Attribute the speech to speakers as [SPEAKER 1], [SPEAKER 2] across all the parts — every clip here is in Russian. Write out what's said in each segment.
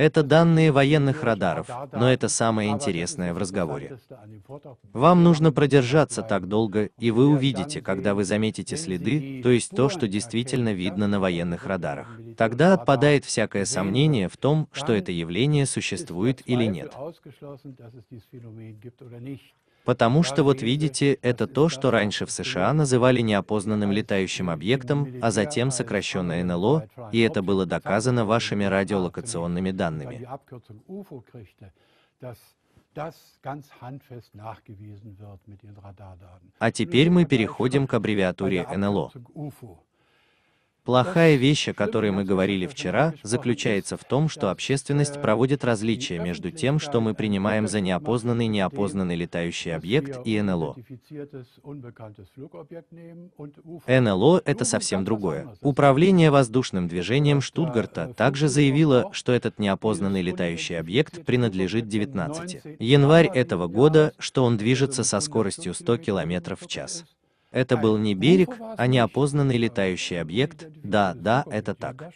[SPEAKER 1] Это данные военных радаров, но это самое интересное в разговоре. Вам нужно продержаться так долго, и вы увидите, когда вы заметите следы, то есть то, что действительно видно на военных радарах. Тогда отпадает всякое сомнение в том, что это явление существует или нет. Потому что вот видите, это то, что раньше в США называли неопознанным летающим объектом, а затем сокращенно НЛО, и это было доказано вашими радиолокационными данными. А теперь мы переходим к аббревиатуре НЛО. Плохая вещь, о которой мы говорили вчера, заключается в том, что общественность проводит различия между тем, что мы принимаем за неопознанный неопознанный летающий объект и НЛО. НЛО — это совсем другое. Управление воздушным движением Штутгарта также заявило, что этот неопознанный летающий объект принадлежит 19. Январь этого года, что он движется со скоростью 100 км в час. Это был не берег, а неопознанный летающий объект. Да, да, это так.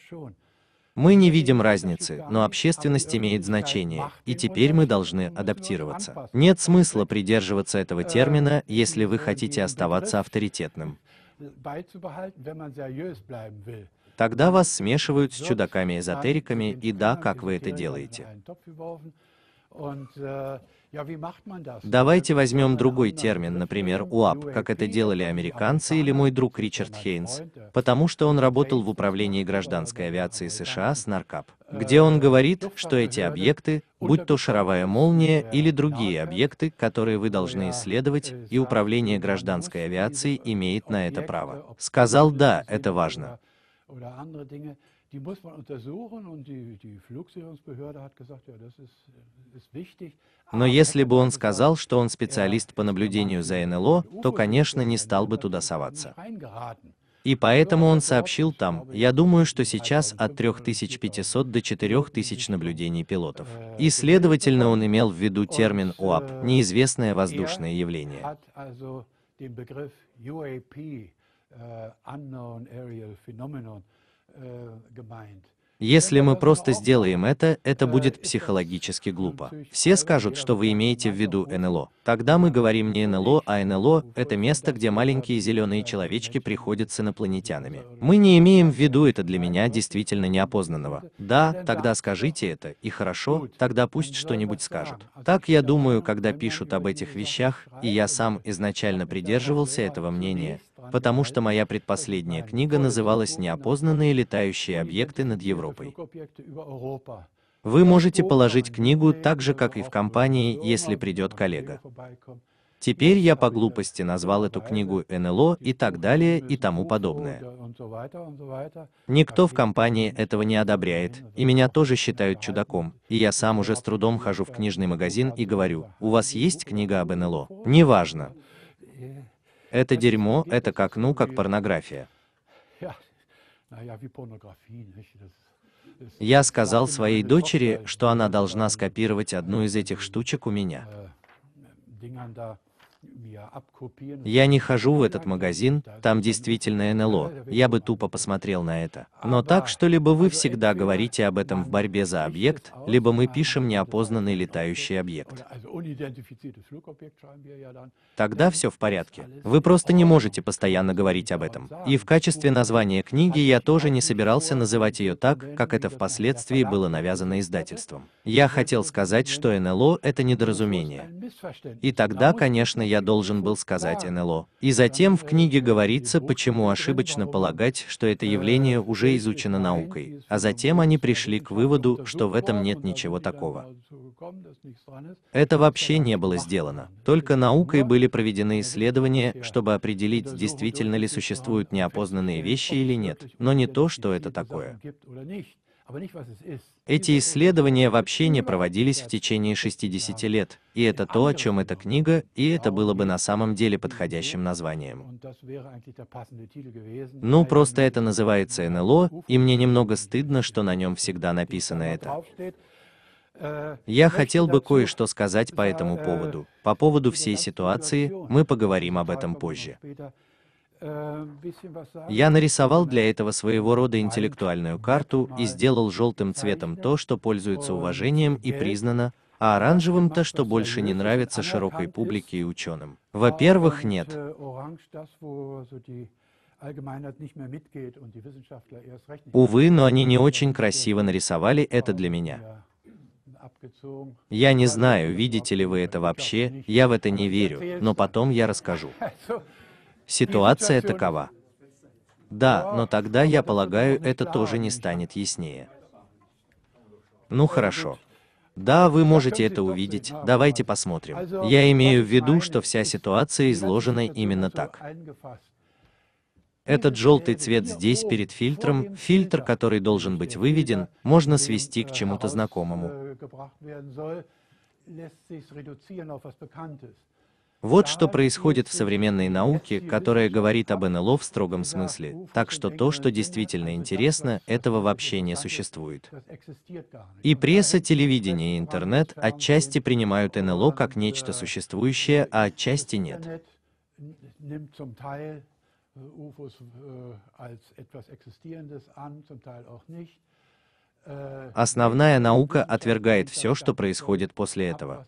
[SPEAKER 1] Мы не видим разницы, но общественность имеет значение, и теперь мы должны адаптироваться. Нет смысла придерживаться этого термина, если вы хотите оставаться авторитетным. Тогда вас смешивают с чудаками-эзотериками, и да, как вы это делаете. Давайте возьмем другой термин, например, УАП, как это делали американцы или мой друг Ричард Хейнс, потому что он работал в управлении гражданской авиации э, США с Наркап, э, где он говорит, что эти объекты, будь то шаровая молния или другие объекты, которые вы должны исследовать, э, и управление гражданской авиации имеет на это право. Сказал, да, это важно
[SPEAKER 2] die muss man untersuchen und die, die Flugsicherungsbehörde hat gesagt, ja, das ist, ist wichtig.
[SPEAKER 1] Но если бы он сказал, что он специалист по наблюдению за НЛО, то, конечно, не стал бы туда соваться. И поэтому он сообщил там, я думаю, что сейчас от 3500 до 4000 наблюдений пилотов. Äh, И, следовательно, он имел в виду термин УАП, äh, неизвестное er воздушное явление.
[SPEAKER 2] Äh, gemeint.
[SPEAKER 1] Если мы просто сделаем это, это будет психологически глупо. Все скажут, что вы имеете в виду НЛО. Тогда мы говорим не НЛО, а НЛО – это место, где маленькие зеленые человечки приходят с инопланетянами. Мы не имеем в виду это для меня действительно неопознанного. Да, тогда скажите это, и хорошо, тогда пусть что-нибудь скажут. Так я думаю, когда пишут об этих вещах, и я сам изначально придерживался этого мнения, потому что моя предпоследняя книга называлась «Неопознанные летающие объекты над Европой».
[SPEAKER 2] Европой.
[SPEAKER 1] Вы можете положить книгу так же, как и в компании, если придет коллега. Теперь я по глупости назвал эту книгу НЛО и так далее и тому подобное. Никто в компании этого не одобряет, и меня тоже считают чудаком, и я сам уже с трудом хожу в книжный магазин и говорю, у вас есть книга об НЛО? Неважно. Это дерьмо, это как ну как порнография. Я сказал своей дочери, что она должна скопировать одну из этих штучек у меня. Я не хожу в этот магазин, там действительно НЛО, я бы тупо посмотрел на это. Но так, что либо вы всегда говорите об этом в борьбе за объект, либо мы пишем неопознанный летающий объект. Тогда э, все в порядке. Вы просто не можете постоянно говорить об этом. И в качестве названия книги я тоже не собирался называть ее так, как это впоследствии было навязано издательством. Я хотел сказать, что НЛО — это недоразумение. И тогда, конечно, я я должен был сказать НЛО. И затем в книге говорится, почему ошибочно полагать, что это явление уже изучено наукой. А затем они пришли к выводу, что в этом нет ничего такого. Это вообще не было сделано. Только наукой были проведены исследования, чтобы определить, действительно ли существуют неопознанные вещи или нет, но не то, что это такое. Эти исследования вообще не проводились в течение 60 лет, и это то, о чем эта книга, и это было бы на самом деле подходящим названием.
[SPEAKER 2] Ну, просто
[SPEAKER 1] это называется НЛО, и мне немного стыдно, что на нем всегда написано это.
[SPEAKER 2] Э, я хотел бы кое-что
[SPEAKER 1] сказать по этому э, поводу. По поводу всей ситуации, мы поговорим об этом позже.
[SPEAKER 2] Я
[SPEAKER 1] нарисовал для э, этого своего рода интеллектуальную карту и сделал желтым цветом то, что пользуется уважением и признано, а оранжевым то, что больше не нравится широкой публике и ученым. Во-первых, нет. Увы, но они не очень красиво нарисовали это для меня. Я не знаю, видите ли вы это вообще, я в это не верю, но потом я расскажу.
[SPEAKER 2] Ситуация такова.
[SPEAKER 1] Да, но тогда, я полагаю, это тоже не станет яснее. Ну хорошо. Да, вы можете это увидеть, давайте посмотрим. Я имею в виду, что вся ситуация изложена именно так. Этот желтый цвет здесь перед фильтром, фильтр, который должен быть выведен, можно свести к чему-то знакомому. Äh, вот что происходит в современной науке, которая говорит об НЛО в строгом смысле. Так что то, что действительно интересно, этого вообще не существует. И пресса, телевидение и интернет отчасти принимают НЛО как нечто существующее, а отчасти нет.
[SPEAKER 2] UFOs äh, äh, als etwas Existierendes an, zum Teil auch nicht. Основная наука
[SPEAKER 1] отвергает все, что происходит после этого.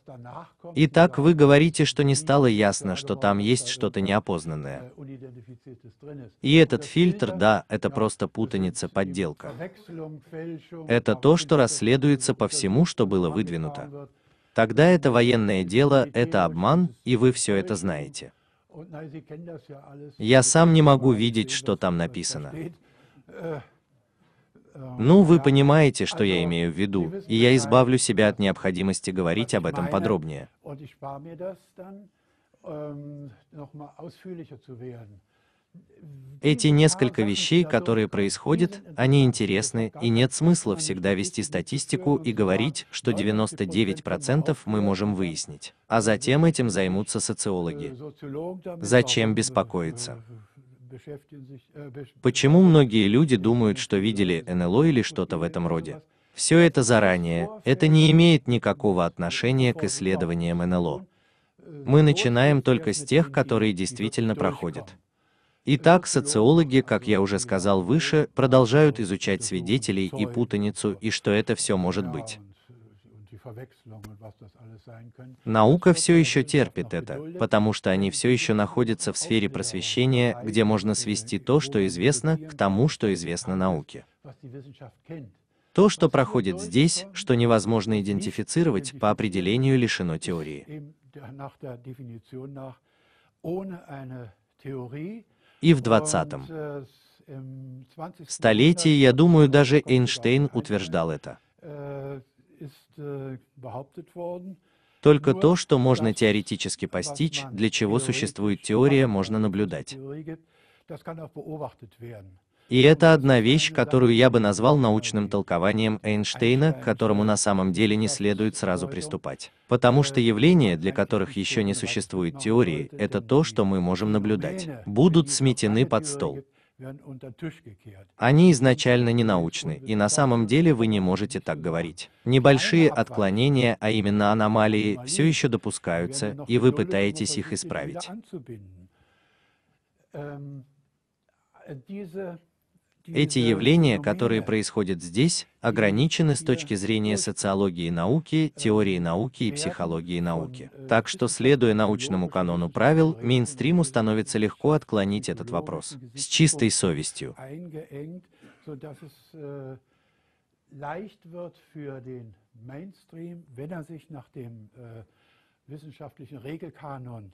[SPEAKER 1] Итак, вы говорите, что не стало ясно, что там есть что-то неопознанное. И этот фильтр, да, это просто путаница, подделка. Это то, что расследуется по всему, что было выдвинуто. Тогда это военное дело, это обман, и вы все это знаете. Я сам не могу видеть, что там написано.
[SPEAKER 2] Ну, вы понимаете, что я имею в виду, и я избавлю себя
[SPEAKER 1] от необходимости говорить об этом подробнее.
[SPEAKER 2] Ähm,
[SPEAKER 1] Эти несколько вещей, которые происходят, они интересны, и нет смысла всегда вести статистику и говорить, что 99% мы можем выяснить. А затем этим займутся социологи. Зачем беспокоиться? Э, Почему многие люди думают, что видели НЛО или что-то в этом роде? Все это заранее, это не имеет никакого отношения к исследованиям НЛО. Мы начинаем только с тех, которые действительно проходят. Итак, социологи, как я уже сказал выше, продолжают изучать свидетелей и путаницу, и что это все может быть. Наука все еще терпит это, потому что они все еще находятся в сфере просвещения, где можно свести то, что известно, к тому, что известно науке. То, что проходит здесь, что невозможно идентифицировать, по определению лишено теории. И в 20-м äh, столетии, я думаю, даже Эйнштейн утверждал это.
[SPEAKER 2] Äh, Э, Только то, что можно теоретически постичь, для чего
[SPEAKER 1] существует теория, можно наблюдать. И это одна вещь, которую я бы назвал научным толкованием Эйнштейна, к которому на самом деле не следует сразу приступать. Потому что äh, явления, для которых еще не существует теории, это то, что мы можем наблюдать, будут сметены под стол. Они изначально не научны, и на самом деле вы не можете так говорить. Небольшие отклонения, а именно аномалии, все еще допускаются, и вы пытаетесь их исправить. Эти явления, которые происходят здесь, ограничены с точки зрения социологии науки, теории науки и психологии науки. Так что, следуя научному канону правил, мейнстриму становится легко отклонить этот вопрос. С чистой совестью.
[SPEAKER 2] Er äh, wissenschaftlichen Regelkanon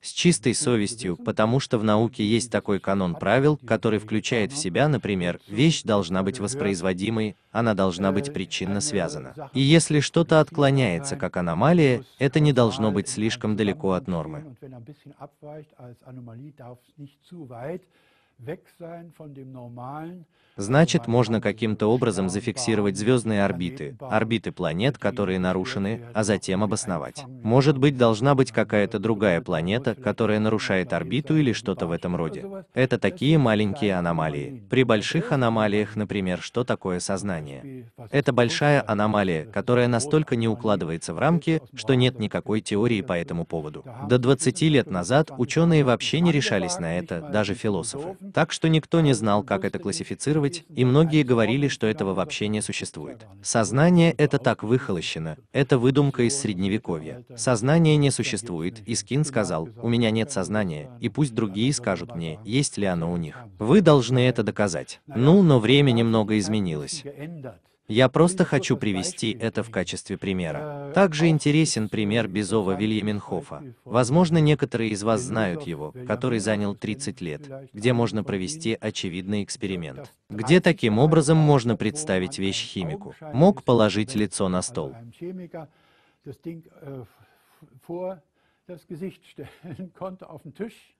[SPEAKER 1] с чистой совестью, потому что в науке есть такой канон правил, который включает в себя, например, вещь должна быть воспроизводимой, она должна быть причинно связана. И если что-то отклоняется как аномалия, это не должно быть слишком далеко от нормы.
[SPEAKER 2] Weg sein von dem Normalen,
[SPEAKER 1] Значит, можно каким-то образом зафиксировать звездные орбиты, орбиты планет, которые нарушены, а затем обосновать. Может быть, должна быть какая-то другая планета, которая нарушает орбиту или что-то в этом роде. Это такие маленькие аномалии. При больших аномалиях, например, что такое сознание? Это большая аномалия, которая настолько не укладывается в рамки, что нет никакой теории по этому поводу. До 20 лет назад ученые вообще не решались на это, даже философы. Так что никто не знал, как это классифицировать анализировать, и многие говорили, что этого вообще не существует. Сознание — это так выхолощено, это выдумка из Средневековья. Сознание не существует, и Скин сказал, у меня нет сознания, и пусть другие скажут мне, есть ли оно у них. Вы должны это доказать. Ну, но время немного изменилось. Я просто хочу привести это в качестве примера. Также интересен пример Безова Вильяминхофа. Возможно, некоторые из вас знают его, который занял 30 лет, где можно провести очевидный эксперимент. Где таким образом можно представить вещь химику. Мог положить лицо на стол.
[SPEAKER 2] Das Gesicht stellen, konnte auf den Tisch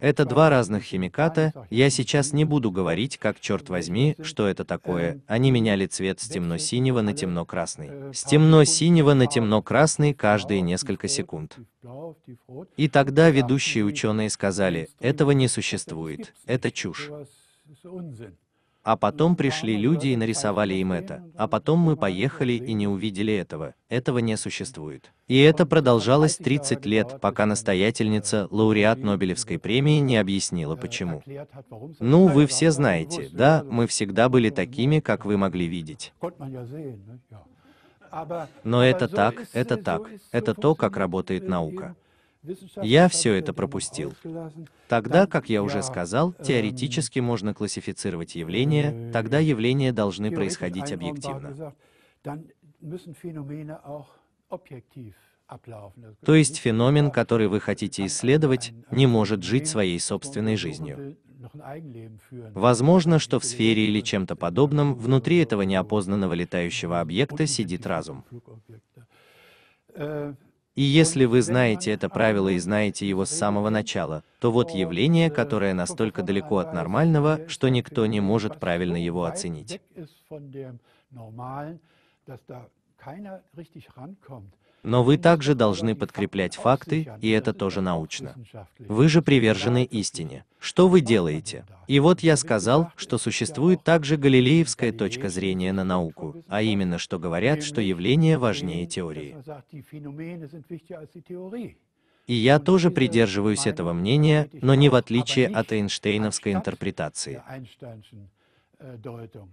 [SPEAKER 2] это два разных химиката,
[SPEAKER 1] я сейчас не буду говорить, как, черт возьми, что это такое, они меняли цвет с темно-синего на темно-красный. С темно-синего на темно-красный каждые несколько секунд. И тогда ведущие ученые сказали, этого не существует, это чушь. А потом ну пришли ну люди и нарисовали им это. А потом мы поехали и не увидели этого. Этого не существует. И ну, это продолжалось 30 лет, пока настоятельница, лауреат Нобелевской премии, не объяснила э, почему. Ну, вы все знаете, да, мы всегда были такими, как вы могли видеть. Но это так, это так, это то, как работает наука. Я все это пропустил. Тогда, как я уже сказал, um, теоретически можно классифицировать явления, тогда явления должны происходить объективно. То есть феномен, который вы хотите исследовать, не может жить своей собственной жизнью. Возможно, что в сфере или чем-то подобном внутри этого неопознанного летающего объекта сидит разум. И если вы знаете это правило и знаете его с самого начала, то вот явление, которое настолько далеко от нормального, что никто не может правильно его оценить. Но вы также должны подкреплять факты, и это тоже научно. Вы же привержены истине. Что вы делаете? И вот я сказал, что существует также галилеевская точка зрения на науку, а именно, что говорят, что явление важнее теории. И я тоже придерживаюсь этого мнения, но не в отличие от эйнштейновской интерпретации.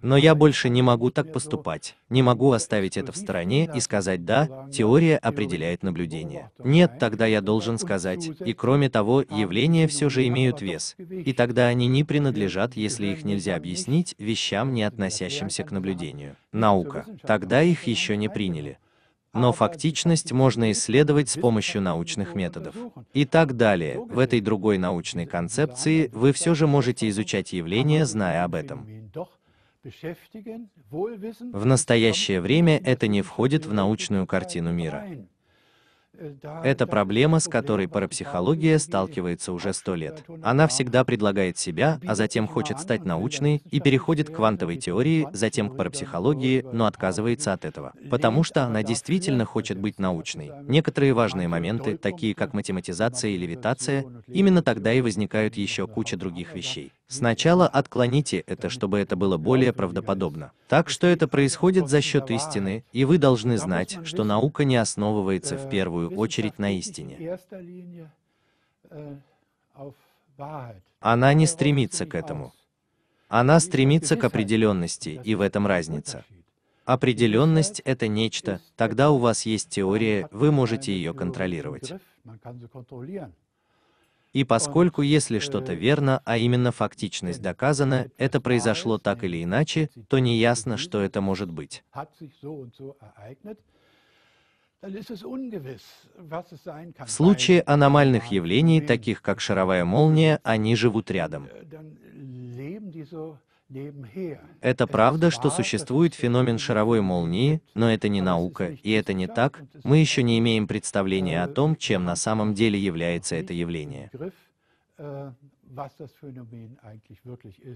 [SPEAKER 1] Но я больше не могу так поступать. Не могу оставить это в стороне и сказать «да», теория определяет наблюдение. Нет, тогда я должен сказать. И кроме того, явления все же имеют вес. И тогда они не принадлежат, если их нельзя объяснить, вещам, не относящимся к наблюдению. Наука. Тогда их еще не приняли но фактичность можно исследовать с помощью научных методов. И так далее. В этой другой научной концепции вы все же можете изучать явление, зная об этом. В настоящее время это не входит в научную картину мира. Это проблема, с которой парапсихология сталкивается уже сто лет. Она всегда предлагает себя, а затем хочет стать научной и переходит к квантовой теории, затем к парапсихологии, но отказывается от этого, потому что она действительно хочет быть научной. Некоторые важные моменты, такие как математизация и левитация, именно тогда и возникают еще куча других вещей. Сначала отклоните это, чтобы это было более правдоподобно. Так что это происходит за счет истины, и вы должны знать, что наука не основывается в э, первую первую очередь на истине. Она не стремится к этому. Она стремится к определенности, и в этом разница. Определенность — это нечто, тогда у вас есть теория, вы можете ее контролировать. И поскольку если что-то верно, а именно фактичность доказана, это произошло так или иначе, то неясно, что это может быть.
[SPEAKER 2] В случае
[SPEAKER 1] аномальных явлений, таких как шаровая молния, они живут рядом.
[SPEAKER 2] Äh,
[SPEAKER 1] это правда, что существует феномен шаровой молнии, но это не наука, и это не так, мы еще не имеем представления о äh, том, чем на самом деле является это явление.
[SPEAKER 2] Äh,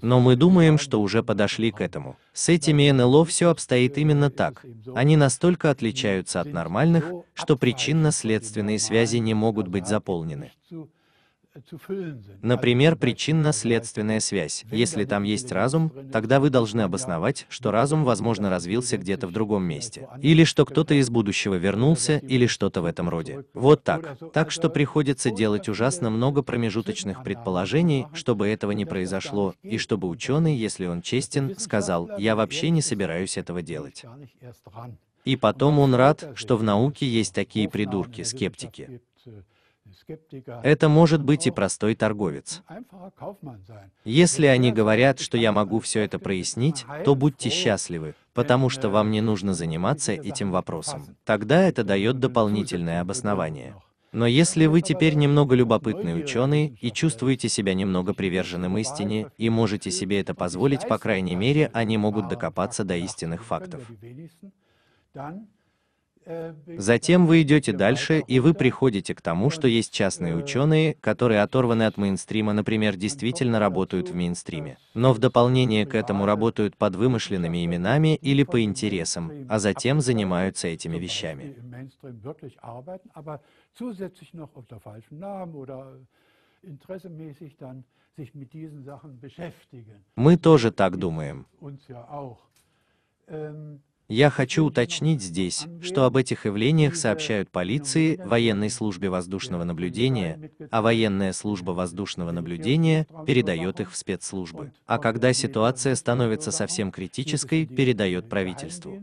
[SPEAKER 2] но мы
[SPEAKER 1] думаем, что уже подошли к этому. С этими НЛО все обстоит именно так. Они настолько отличаются от нормальных, что причинно-следственные связи не могут быть заполнены. Например, причинно-следственная связь. Если там есть разум, тогда вы должны обосновать, что разум, возможно, развился где-то в другом месте. Или что кто-то из будущего вернулся, или что-то в этом роде. Вот так. Так что приходится делать ужасно много промежуточных предположений, чтобы этого не произошло, и чтобы ученый, если он честен, сказал, я вообще не собираюсь этого делать. И потом он рад, что в науке есть такие придурки, скептики. Это может быть и простой торговец. Если они говорят, что я могу все это прояснить, то будьте счастливы, потому что вам äh, не нужно заниматься этим вопросом. Тогда это дает дополнительное обоснование. Но если вы теперь немного любопытный ученый и чувствуете себя немного приверженным истине, и можете себе это позволить, по крайней мере, они могут докопаться до истинных фактов. Затем вы идете дальше, и вы приходите к тому, что есть частные ученые, которые оторваны от мейнстрима, например, действительно работают в мейнстриме, но в дополнение к этому работают под вымышленными именами или по интересам, а затем занимаются этими вещами. Мы тоже так думаем. Я хочу уточнить здесь, что об этих явлениях сообщают полиции, военной службе воздушного наблюдения, а военная служба воздушного наблюдения передает их в спецслужбы. А когда ситуация становится совсем критической, передает правительству.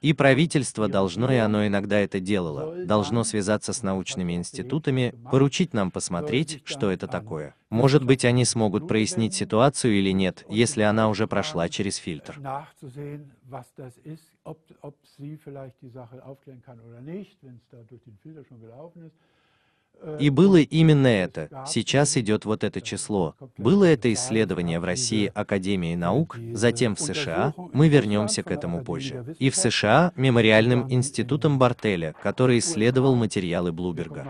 [SPEAKER 1] И правительство должно, и оно иногда это делало, должно связаться с научными институтами, поручить нам посмотреть, что это такое. Может быть, они смогут прояснить ситуацию или нет, если она уже прошла через фильтр. И было именно это. Сейчас идет вот это число. Было это исследование в России Академии наук, затем в США, мы вернемся к этому позже. И в США мемориальным институтом Бартеля, который исследовал материалы Блуберга.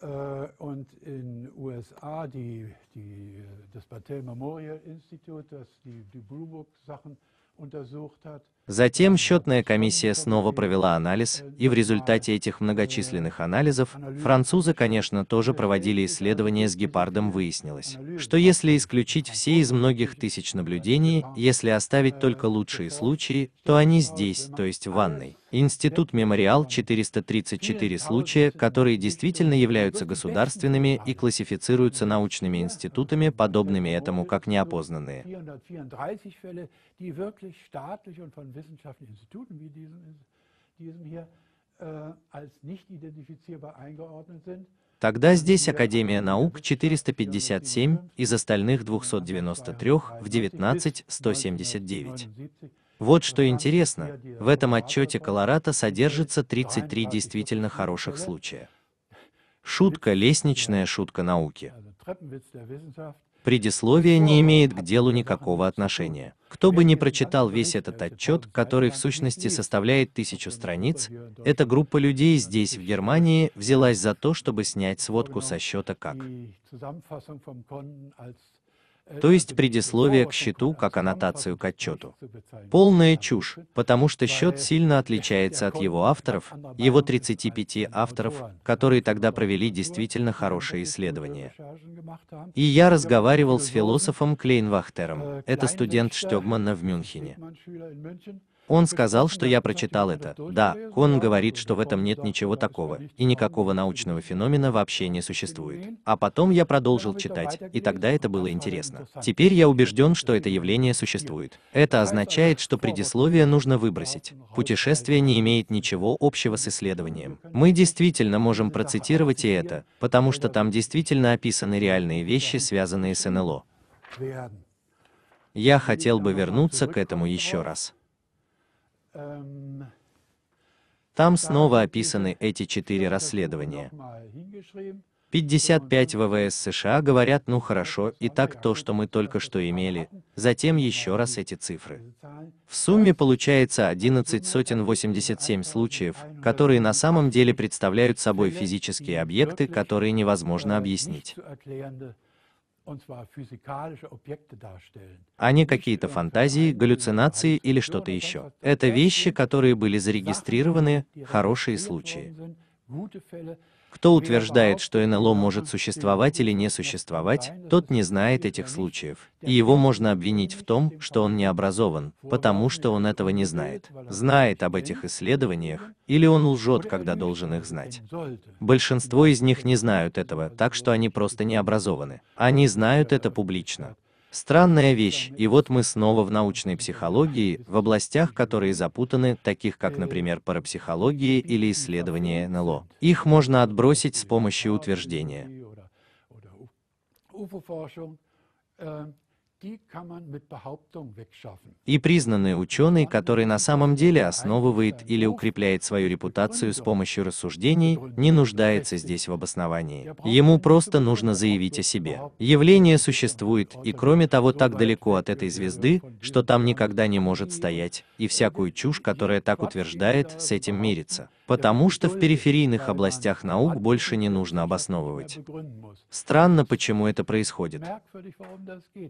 [SPEAKER 2] Und in USA die, die, das
[SPEAKER 1] Затем счетная комиссия снова провела анализ, и в результате этих многочисленных анализов, французы, конечно, тоже проводили исследования с гепардом, выяснилось, что если исключить все из многих тысяч наблюдений, если оставить только лучшие случаи, то они здесь, то есть в ванной. Институт Мемориал 434 случая, которые действительно являются государственными и классифицируются научными институтами, подобными этому как неопознанные
[SPEAKER 2] wissenschaftlichen Instituten wie diesen, diesen hier äh, als nicht identifizierbar eingeordnet sind,
[SPEAKER 1] Тогда здесь Академия наук 457 из остальных 293 в 19 179. Вот что интересно, в этом отчете Колорадо содержится 33 действительно хороших случая. Шутка, лестничная шутка науки. Предисловие не имеет к делу никакого отношения. Кто бы ни прочитал весь этот отчет, который в сущности составляет тысячу страниц, эта группа людей здесь, в Германии, взялась за то, чтобы снять сводку со счета как то есть предисловие к счету как аннотацию к отчету. Полная чушь, потому что счет сильно отличается от его авторов, его 35 авторов, которые тогда провели действительно хорошие исследования. И я разговаривал с философом Клейнвахтером, это студент Штегмана в Мюнхене. Он сказал, что я прочитал это. Да, он говорит, что в этом нет ничего такого, и никакого научного феномена вообще не существует. А потом я продолжил читать, и тогда это было интересно. Теперь я убежден, что это явление существует. Это означает, что предисловие нужно выбросить. Путешествие не имеет ничего общего с исследованием. Мы действительно можем процитировать и это, потому что там действительно описаны реальные вещи, связанные с НЛО. Я хотел бы вернуться к этому еще раз. Там снова описаны эти четыре расследования. 55 ВВС США говорят, ну хорошо, и так то, что мы только что имели, затем еще раз эти цифры. В сумме получается 11 сотен 87 случаев, которые на самом деле представляют собой физические объекты, которые невозможно объяснить. Они какие-то фантазии, галлюцинации или что-то еще. Это вещи, которые были зарегистрированы, хорошие случаи. Кто утверждает, что НЛО может существовать или не существовать, тот не знает этих случаев. И его можно обвинить в том, что он не образован, потому что он этого не знает. Знает об этих исследованиях, или он лжет, когда должен их знать. Большинство из них не знают этого, так что они просто не образованы. Они знают это публично. Странная вещь, и вот мы снова в научной психологии, в областях, которые запутаны, таких как, например, парапсихология или исследование НЛО. Их можно отбросить с помощью утверждения. И признанный ученый, который на самом деле основывает или укрепляет свою репутацию с помощью рассуждений, не нуждается здесь в обосновании. Ему просто нужно заявить о себе. Явление существует, и кроме того, так далеко от этой звезды, что там никогда не может стоять, и всякую чушь, которая так утверждает, с этим мирится потому что в периферийных областях наук больше не нужно обосновывать. Странно, почему это происходит.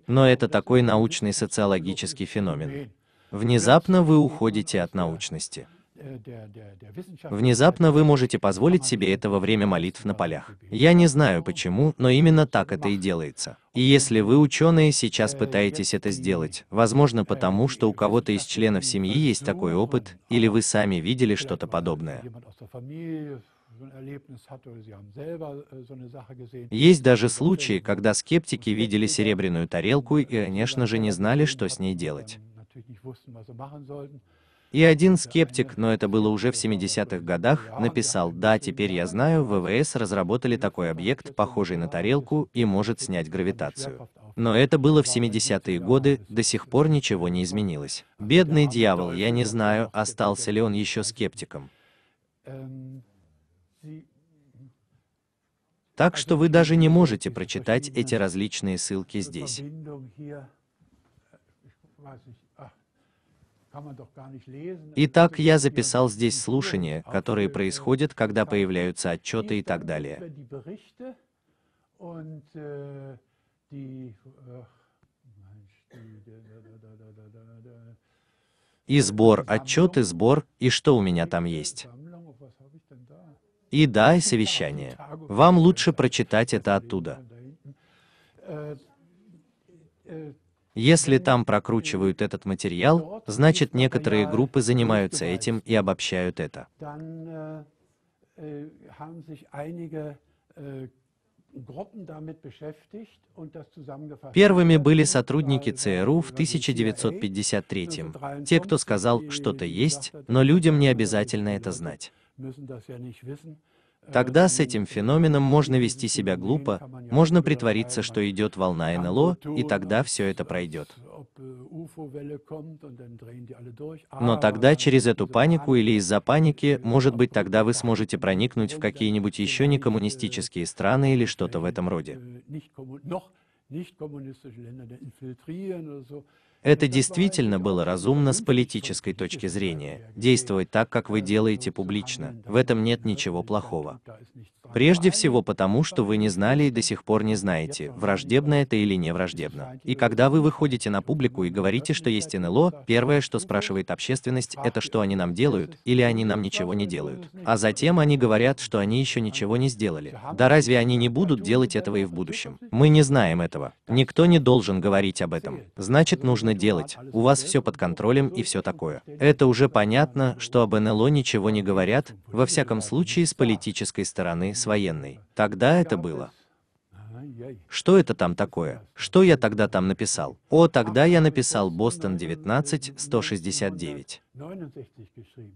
[SPEAKER 1] Но это такой научный социологический феномен. Внезапно вы уходите от научности.
[SPEAKER 2] Внезапно
[SPEAKER 1] вы можете позволить себе это во время молитв на полях. Я не знаю почему, но именно так это и делается. И если вы, ученые, сейчас пытаетесь это сделать, возможно потому, что у кого-то из членов семьи есть такой опыт, или вы сами видели что-то подобное. Есть даже случаи, когда скептики видели серебряную тарелку и, конечно же, не знали, что с ней делать. И один скептик, но это было уже в 70-х годах, написал «Да, теперь я знаю, ВВС разработали такой объект, похожий на тарелку, и может снять гравитацию». Но это было в 70-е годы, до сих пор ничего не изменилось. Бедный дьявол, я не знаю, остался ли он еще скептиком. Так что вы даже не можете прочитать эти различные ссылки здесь. Итак, я записал здесь слушания, которые происходят, когда появляются отчеты и так далее. И сбор, отчет и сбор, и что у меня там äh, есть. И да, и äh, совещание. Вам лучше прочитать это оттуда. Если там прокручивают этот материал, значит некоторые группы занимаются этим и обобщают это.
[SPEAKER 2] Э, э, э,
[SPEAKER 1] Первыми были сотрудники ЦРУ в 1953-м, те, кто сказал, что-то есть, но людям не обязательно это знать. Тогда с этим феноменом можно вести себя глупо, можно притвориться, что идет волна НЛО, и тогда все это пройдет. Но тогда через эту панику или из-за паники, может быть, тогда вы сможете проникнуть в какие-нибудь еще некоммунистические страны или что-то в этом роде. Э, это действительно было разумно с политической точки зрения, действовать так, как вы делаете публично. В этом нет ничего плохого. Прежде всего потому, что вы не знали и до сих пор не знаете, враждебно это или не враждебно. И когда вы выходите на публику и говорите, что есть НЛО, первое, что спрашивает общественность, это что они нам делают, или они нам ничего не делают. А затем они говорят, что они еще ничего не сделали. Да разве они не будут делать этого и в будущем? Мы не знаем этого. Никто не должен говорить об этом. Значит, нужно нужно делать, у вас все под контролем и все такое. Это уже понятно, что об НЛО ничего не говорят, во всяком случае с политической стороны, с военной. Тогда это было. Что это там такое? Что я тогда там написал? О, тогда я написал Бостон 19, 169.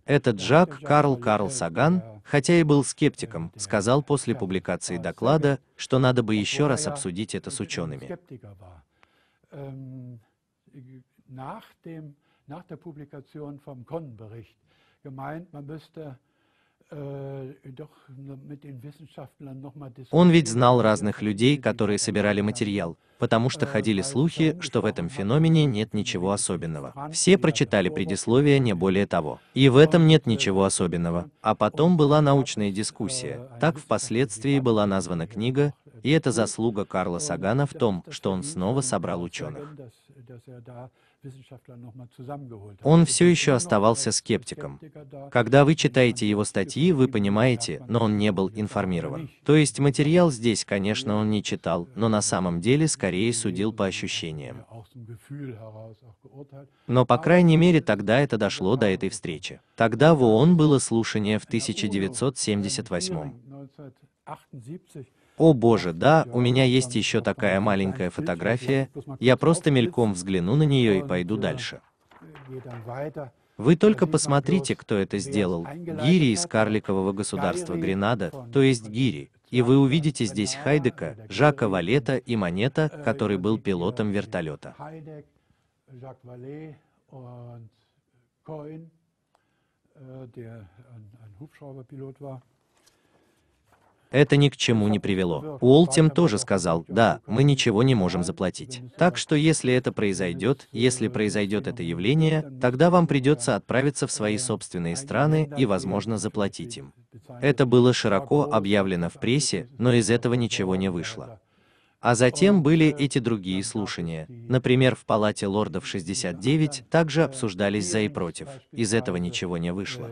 [SPEAKER 1] Этот Джак Карл Карл Саган, хотя и был скептиком, сказал после публикации доклада, что надо бы еще раз обсудить это с учеными
[SPEAKER 2] nach, dem, nach der Publikation vom Konn-Bericht gemeint, man müsste äh, он ведь знал разных
[SPEAKER 1] людей, которые собирали материал, потому что э, ходили слухи, что в этом феномене нет ничего особенного. Все прочитали предисловие, не более того. И в этом нет ничего особенного. А потом была научная дискуссия. Э, так впоследствии была э, названа книга, и это заслуга Карла Сагана в том, что он снова собрал ученых. Er он все еще оставался скептиком. Когда вы читаете его статьи, вы понимаете, но он не был информирован. То есть материал здесь, конечно, он не читал, но на самом деле скорее судил по ощущениям. Но, по крайней мере, тогда это дошло до этой встречи. Тогда в ООН было слушание в 1978. О боже, да, у меня есть еще такая маленькая фотография, я просто мельком взгляну на нее и пойду дальше. Вы только посмотрите, кто это сделал. Гири из карликового государства Гренада, то есть Гири. И вы увидите здесь Хайдека, Жака Валета и Монета, который был пилотом вертолета. Это ни к чему не привело. Уолтем тоже сказал, да, мы ничего не можем заплатить. Так что если это произойдет, если произойдет это явление, тогда вам придется отправиться в свои собственные страны и, возможно, заплатить им. Это было широко объявлено в прессе, но из этого ничего не вышло. А затем были эти другие слушания. Например, в Палате лордов 69 также обсуждались за и против. Из этого ничего не вышло.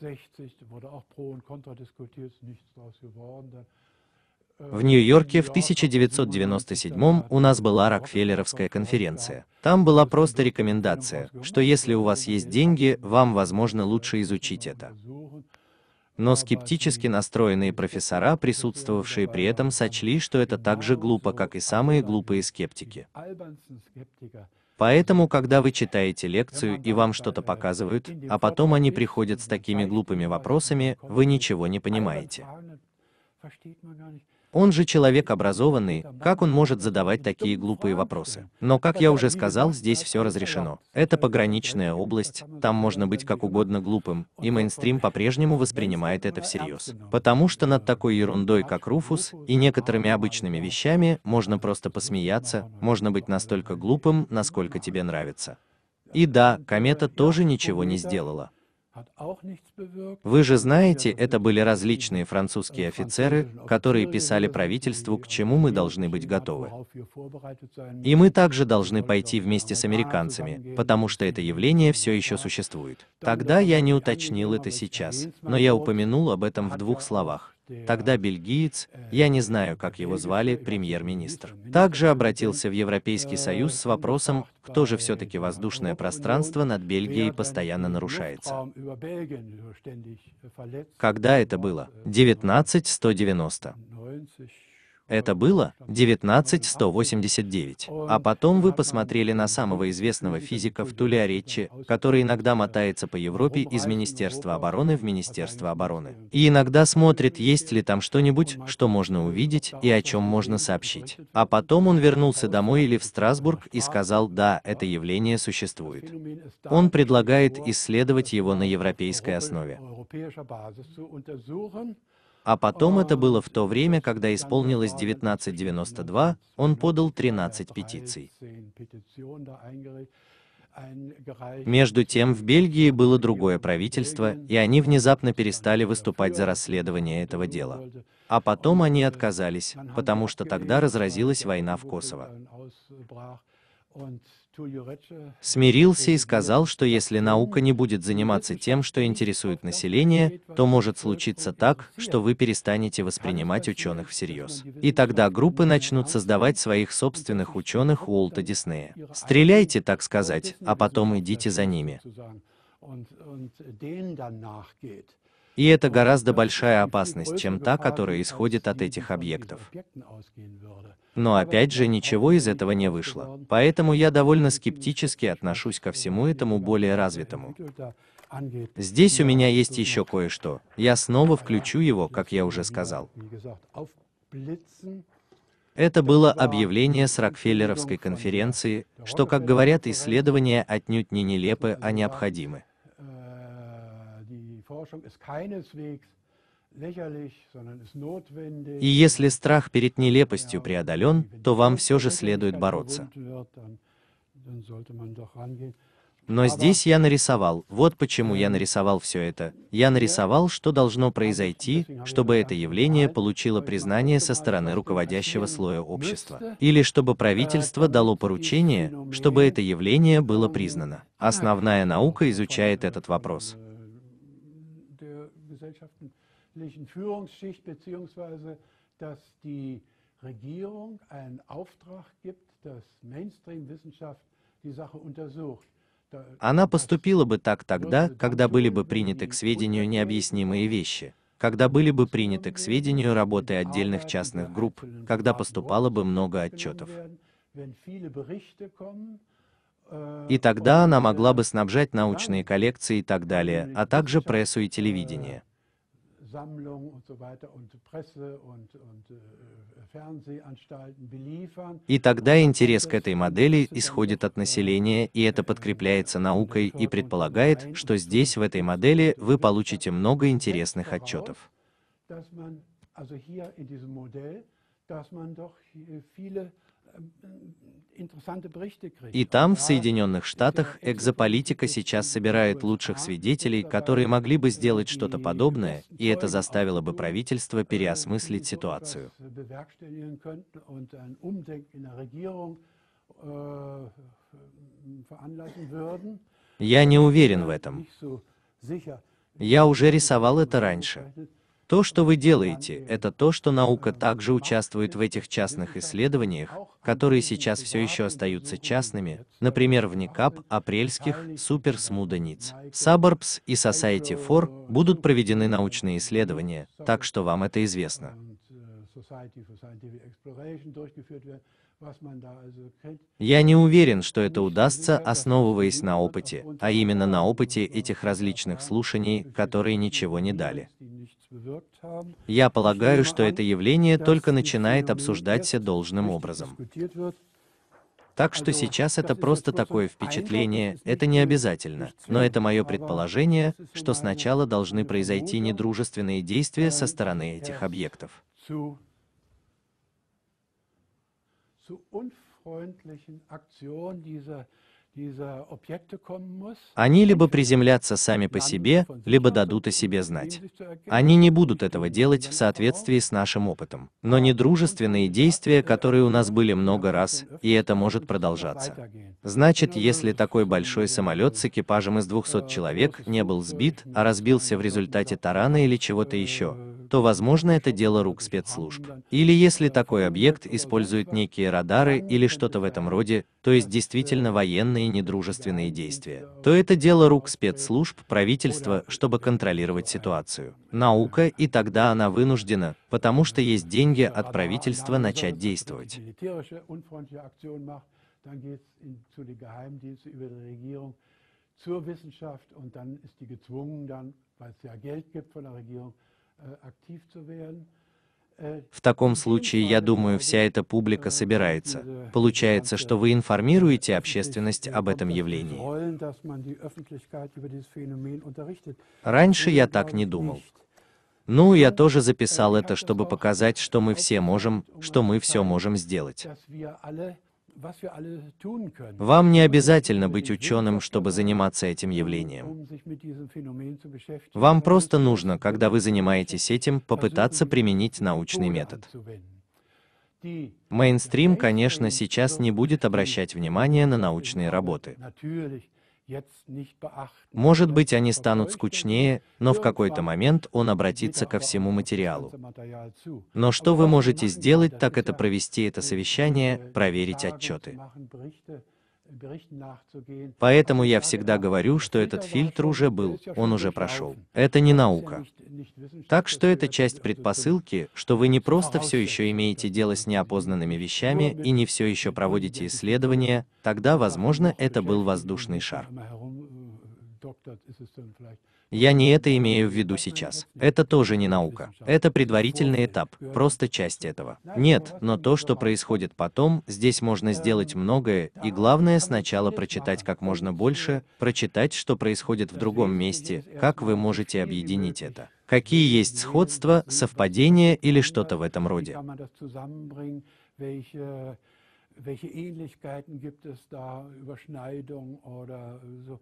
[SPEAKER 2] 60 wurde auch pro und contra diskutiert, nichts daraus geworden. Dann
[SPEAKER 1] äh, в Нью-Йорке в 1997 у нас была Рокфеллеровская конференция. Там была просто рекомендация, что если у вас есть деньги, вам, возможно, лучше изучить это. Но скептически настроенные профессора, присутствовавшие при этом, сочли, что это так же глупо, как и самые глупые скептики. Поэтому, когда вы читаете лекцию и вам что-то показывают, а потом они приходят с такими глупыми вопросами, вы ничего не понимаете. Он же человек образованный, как он может задавать такие глупые вопросы? Но, как я уже сказал, здесь все разрешено. Это пограничная область, там можно быть как угодно глупым, и мейнстрим по-прежнему воспринимает это всерьез. Потому что над такой ерундой, как Руфус, и некоторыми обычными вещами можно просто посмеяться, можно быть настолько глупым, насколько тебе нравится. И да, комета тоже ничего не сделала. Вы же знаете, это были различные французские офицеры, которые писали правительству, к чему мы должны быть готовы. И мы также должны пойти вместе с американцами, потому что это явление все еще существует. Тогда я не уточнил это сейчас, но я упомянул об этом в двух словах. Тогда бельгиец, я не знаю, как его звали, премьер-министр, также обратился в Европейский Союз с вопросом, кто же все-таки воздушное пространство над Бельгией постоянно нарушается. Когда это было? 1990. Это было 19189. А потом вы посмотрели на самого известного физика в Туле Речи, который иногда мотается по Европе из Министерства обороны в Министерство обороны. И иногда смотрит, есть ли там что-нибудь, что можно увидеть и о чем можно сообщить. А потом он вернулся домой или в Страсбург и сказал, да, это явление существует. Он предлагает исследовать его на европейской основе а потом это было в то время, когда исполнилось 1992, он подал 13 петиций. Между тем, в Бельгии было другое правительство, и они внезапно перестали выступать за расследование этого дела. А потом они отказались, потому что тогда разразилась война в Косово смирился и сказал, что если наука не будет заниматься тем, что интересует население, то может случиться так, что вы перестанете воспринимать ученых всерьез. И тогда группы начнут создавать своих собственных ученых Уолта Диснея. Стреляйте, так сказать, а потом идите за ними. И это гораздо большая опасность, чем та, которая исходит от этих объектов. Но опять же, ничего из этого не вышло. Поэтому я довольно скептически отношусь ко всему этому более развитому. Здесь у меня есть еще кое-что. Я снова включу его, как я уже сказал. Это было объявление с Рокфеллеровской конференции, что, как говорят, исследования отнюдь не нелепы, а необходимы.
[SPEAKER 2] Forschung ist keineswegs и если
[SPEAKER 1] страх перед нелепостью преодолен, то вам все же следует бороться. Но здесь я нарисовал, вот почему я нарисовал все это. Я нарисовал, что должно произойти, чтобы это явление получило признание со стороны руководящего слоя общества. Äh, Или чтобы правительство дало поручение, чтобы это явление было признано. Основная наука изучает этот вопрос
[SPEAKER 2] wissenschaftlichen Führungsschicht beziehungsweise, dass die Regierung einen Auftrag gibt, dass Mainstream-Wissenschaft die Sache untersucht.
[SPEAKER 1] Она поступила бы так тогда, когда были бы приняты к сведению необъяснимые вещи, когда были бы приняты к сведению работы отдельных частных групп, когда поступало бы много отчетов. Äh, и тогда она могла бы снабжать научные коллекции и так далее, а также прессу и äh, телевидение. Äh, и тогда интерес к этой модели исходит от населения, и это подкрепляется наукой и предполагает, что здесь, в этой модели, вы получите много интересных отчетов.
[SPEAKER 2] dass man also hier in diesem Modell, dass man doch viele
[SPEAKER 1] и там, в Соединенных Штатах, экзополитика сейчас собирает лучших свидетелей, которые могли бы сделать что-то подобное, и это заставило бы правительство переосмыслить ситуацию.
[SPEAKER 2] Я не уверен в этом.
[SPEAKER 1] Я уже рисовал это раньше. То, что вы делаете, это то, что наука также участвует в этих частных исследованиях, которые сейчас все еще остаются частными, например, в НИКАП, апрельских, суперсмудениц, Suburbs и Society for будут проведены научные исследования, так что вам это известно. Я не уверен, что это удастся, основываясь на опыте, а именно на опыте этих различных слушаний, которые ничего не дали. Я полагаю, что это явление только начинает обсуждаться должным образом. Так что сейчас это просто такое впечатление, это не обязательно, но это мое предположение, что сначала должны произойти недружественные действия со стороны этих объектов.
[SPEAKER 2] zu unfreundlichen Aktion
[SPEAKER 1] они либо um приземлятся сами по себе, либо дадут о себе um знать. Они не будут этого делать в соответствии с нашим опытом. Но недружественные действия, которые у нас были много раз, и это может продолжаться. Значит, если такой большой самолет с экипажем из 200 äh, человек не был сбит, а разбился в результате тарана или чего-то äh, еще, то, возможно, это дело рук спецслужб. Или если такой объект использует некие радары или что-то в этом роде, то есть действительно военные недружественные действия, то это дело рук спецслужб, правительства, чтобы контролировать ситуацию. Наука, и тогда она вынуждена, потому что есть деньги от правительства начать действовать.
[SPEAKER 2] zur Wissenschaft und dann ist die gezwungen, dann, weil es ja Geld gibt von der Regierung, Э, э,
[SPEAKER 1] В таком случае, я думаю, вся эта публика э, собирается. Получается, что вы информируете äh, общественность об этом явлении. Раньше я так не думал. Ну, я тоже äh, записал это, чтобы показать, что мы все можем, что мы все можем сделать. Вам не обязательно быть ученым, чтобы заниматься этим явлением.
[SPEAKER 2] Um
[SPEAKER 1] Вам um просто нужно, когда вы занимаетесь этим, попытаться применить научный метод. Мейнстрим, конечно, сейчас не будет обращать внимание на научные работы. Может быть, они станут скучнее, но в какой-то момент он обратится ко всему материалу. Но что вы можете сделать, так это провести это совещание, проверить отчеты. Поэтому я всегда говорю, что этот фильтр уже был, он уже прошел. Это не наука. Так что это часть предпосылки, что вы не просто все еще имеете дело с неопознанными вещами и не все еще проводите исследования, тогда, возможно, это был воздушный шар. Я не это имею в виду сейчас. Это тоже не наука. Это предварительный этап, просто часть этого. Нет, но то, что происходит потом, здесь можно сделать многое, и главное сначала прочитать как можно больше, прочитать, что происходит в другом месте, как вы можете объединить это. Какие есть сходства, совпадения или что-то в этом роде.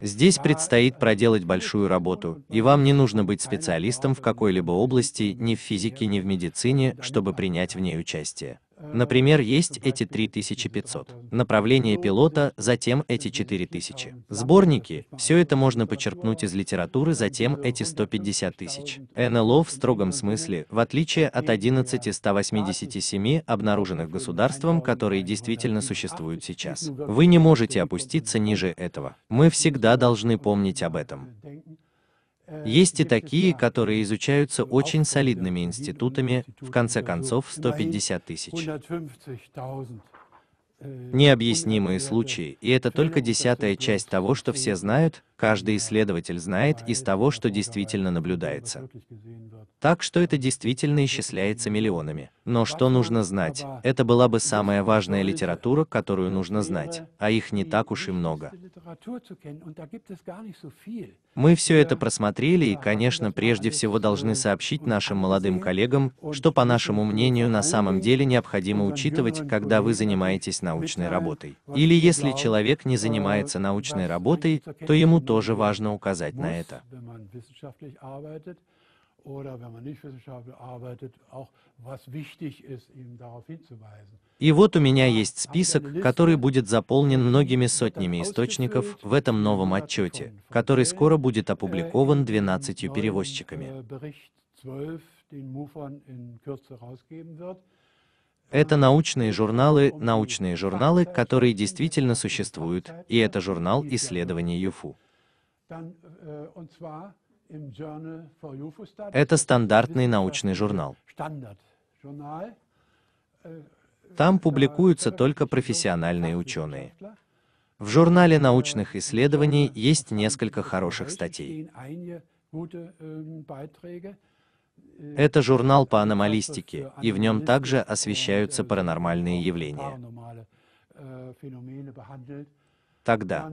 [SPEAKER 1] Здесь предстоит э, проделать большую работу, и вам не нужно быть специалистом в какой-либо области, ни в физике, ни в медицине, чтобы принять в ней участие. Например, есть эти 3500, направление пилота, затем эти 4000. Сборники, все это можно почерпнуть из литературы, затем эти 150 тысяч. НЛО в строгом смысле, в отличие от 11187 обнаруженных государством, которые действительно существуют сейчас. Вы не можете опуститься ниже этого. Мы всегда должны помнить об этом. Есть и э, такие, которые э, изучаются очень солидными институтами, в конце концов 150 тысяч необъяснимые случаи, и это только десятая часть того, что все знают, каждый исследователь знает из того, что действительно наблюдается. Так что это действительно исчисляется миллионами. Но что нужно знать? Это была бы самая важная литература, которую нужно знать, а их не так уж и много. Мы все это просмотрели и, конечно, прежде всего должны сообщить нашим молодым коллегам, что, по нашему мнению, на самом деле необходимо учитывать, когда вы занимаетесь научной работой. Или если человек не э, занимается научной работой, то ему тоже важно указать на это. И вот у меня есть список, который будет заполнен многими сотнями источников в этом новом отчете, который скоро будет äh, опубликован 12 перевозчиками.
[SPEAKER 2] Äh,
[SPEAKER 1] это научные журналы, научные журналы, которые действительно существуют, и это журнал исследований ЮФУ.
[SPEAKER 2] Э, это стандартный научный журнал. Э,
[SPEAKER 1] Там публикуются э, только профессиональные ученые. В журнале научных исследований есть несколько хороших статей.
[SPEAKER 2] Ähm,
[SPEAKER 1] это журнал по аномалистике, и в нем также освещаются паранормальные явления. Тогда.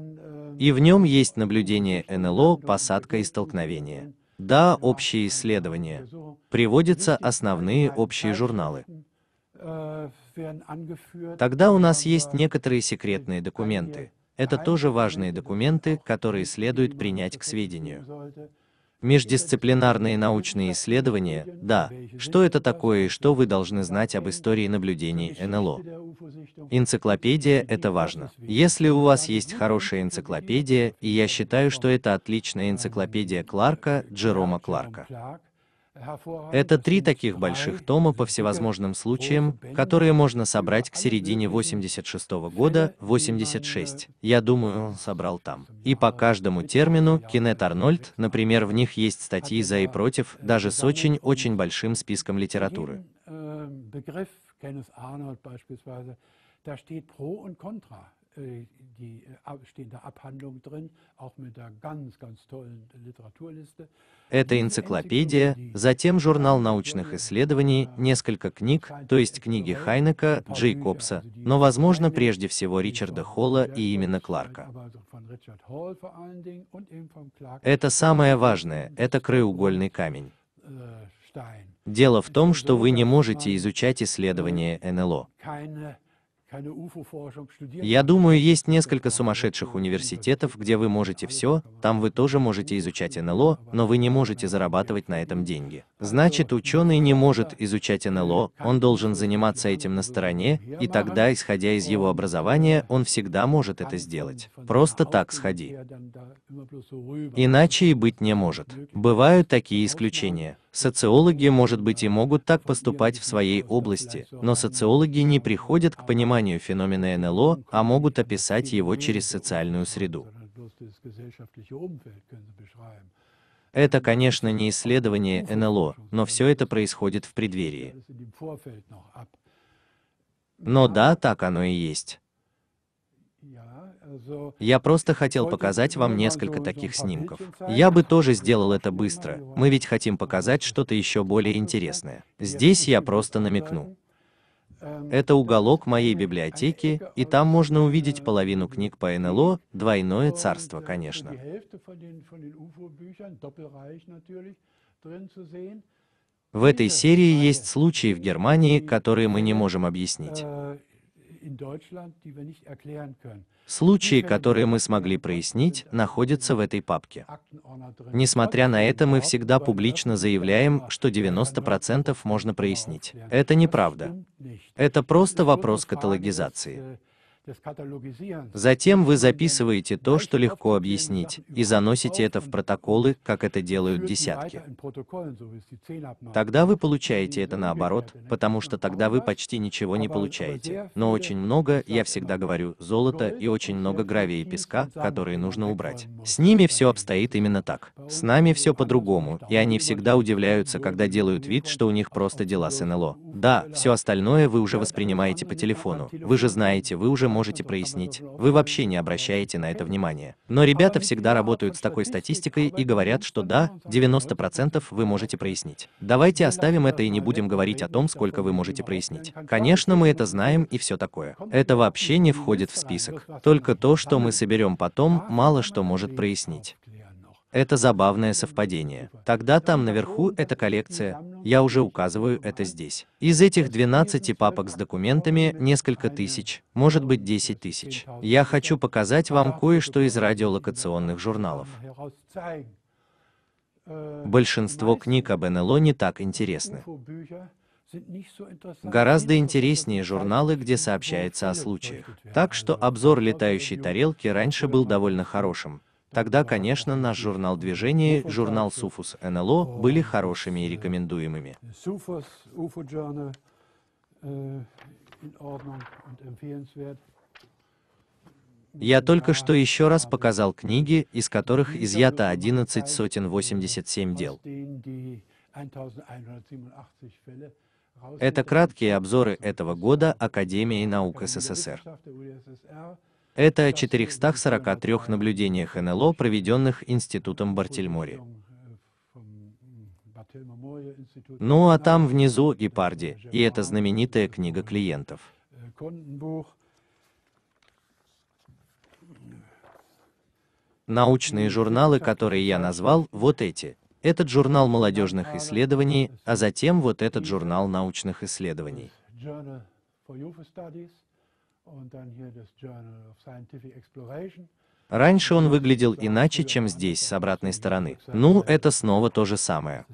[SPEAKER 1] И в нем есть наблюдение НЛО, посадка и столкновение. Да, общие исследования. Приводятся основные общие журналы. Тогда у нас есть некоторые секретные документы. Это тоже важные документы, которые следует принять к сведению. Междисциплинарные научные исследования, да, что это такое и что вы должны знать об истории наблюдений НЛО. Энциклопедия – это важно. Если у вас есть хорошая энциклопедия, и я считаю, что это отличная энциклопедия Кларка, Джерома Кларка, это три таких больших тома по всевозможным случаям, которые можно собрать к середине 86 года, 86, я думаю, он собрал там. И по каждому термину Кеннет Арнольд, например, в них есть статьи за и против, даже с очень-очень большим списком литературы.
[SPEAKER 2] Э, da steht pro und contra. Äh, die äh, stehende Abhandlung drin, auch mit einer ganz, ganz tollen Literaturliste.
[SPEAKER 1] Это энциклопедия, затем журнал научных исследований, несколько книг, то есть книги Хайнека, Джейкобса, но, возможно, прежде всего Ричарда Холла и именно Кларка. Это самое важное, это краеугольный камень. Э, Дело в том, что вы не можете изучать исследования э, НЛО. Я думаю, есть несколько сумасшедших университетов, где вы можете все, там вы тоже можете изучать НЛО, но вы не можете зарабатывать на этом деньги. Значит, ученый не может изучать НЛО, он должен заниматься этим на стороне, и тогда, исходя из его образования, он всегда может это сделать. Просто так сходи. Иначе и быть не может. Бывают такие исключения. Социологи, может быть, и могут так поступать в своей области, но социологи не приходят к пониманию феномена НЛО, а могут описать его через социальную среду. Это, конечно, не исследование НЛО, но все это происходит в преддверии. Но да, так оно и есть. Я просто хотел показать вам несколько таких снимков. Я бы тоже сделал это быстро. Мы ведь хотим показать что-то еще более интересное. Здесь я просто намекну. Это уголок моей эм, библиотеки, эм, и там эм, можно увидеть половину книг по НЛО, двойное царство, конечно. В этой серии есть случаи в Германии, которые мы не можем объяснить.
[SPEAKER 2] Äh, Случаи, которые
[SPEAKER 1] мы смогли прояснить, находятся в этой папке. Несмотря на это, мы всегда публично заявляем, что 90% можно прояснить. Это неправда. Это просто вопрос каталогизации. Äh, Затем вы записываете то, что легко объяснить, и заносите это в протоколы, как это делают десятки. Тогда вы получаете это наоборот, потому что тогда вы почти ничего не получаете. Но очень много, я всегда говорю, золота и очень много гравия и песка, которые нужно убрать. С ними все обстоит именно так. С нами все по-другому, и они всегда удивляются, когда делают вид, что у них просто дела с НЛО. Да, все остальное вы уже воспринимаете по телефону. Вы же знаете, вы уже можете можете прояснить, вы вообще не обращаете на это внимания. Но ребята а, всегда работают с такой статистикой и говорят, что да, 90% вы можете прояснить. Давайте ну оставим это и не будем говорить о том, сколько вы можете прояснить. Конечно, мы это знаем и все такое. Это вообще не входит в список. Только то, что мы соберем потом, мало что может прояснить. Это забавное совпадение. Тогда там наверху эта коллекция, я уже указываю это здесь. Из этих 12 папок с документами несколько тысяч, может быть 10 тысяч. Я хочу показать вам кое-что из радиолокационных журналов. Большинство книг об НЛО не так интересны. Гораздо интереснее журналы, где сообщается о случаях. Так что обзор летающей тарелки раньше был довольно хорошим, Тогда, конечно, наш журнал движения, журнал Суфус НЛО были хорошими и рекомендуемыми. Э, Я только что еще раз показал книги, из которых изъято 11 сотен 87 дел. Это краткие обзоры этого года Академии наук СССР. Это о 443 наблюдениях НЛО, проведенных Институтом Бартельмори. Ну а там внизу Гепарди, и это знаменитая книга клиентов. Научные журналы, которые я назвал, вот эти. Этот журнал молодежных исследований, а затем вот этот журнал научных исследований. Раньше он выглядел иначе, чем здесь, с обратной стороны. Ну, это снова то же самое.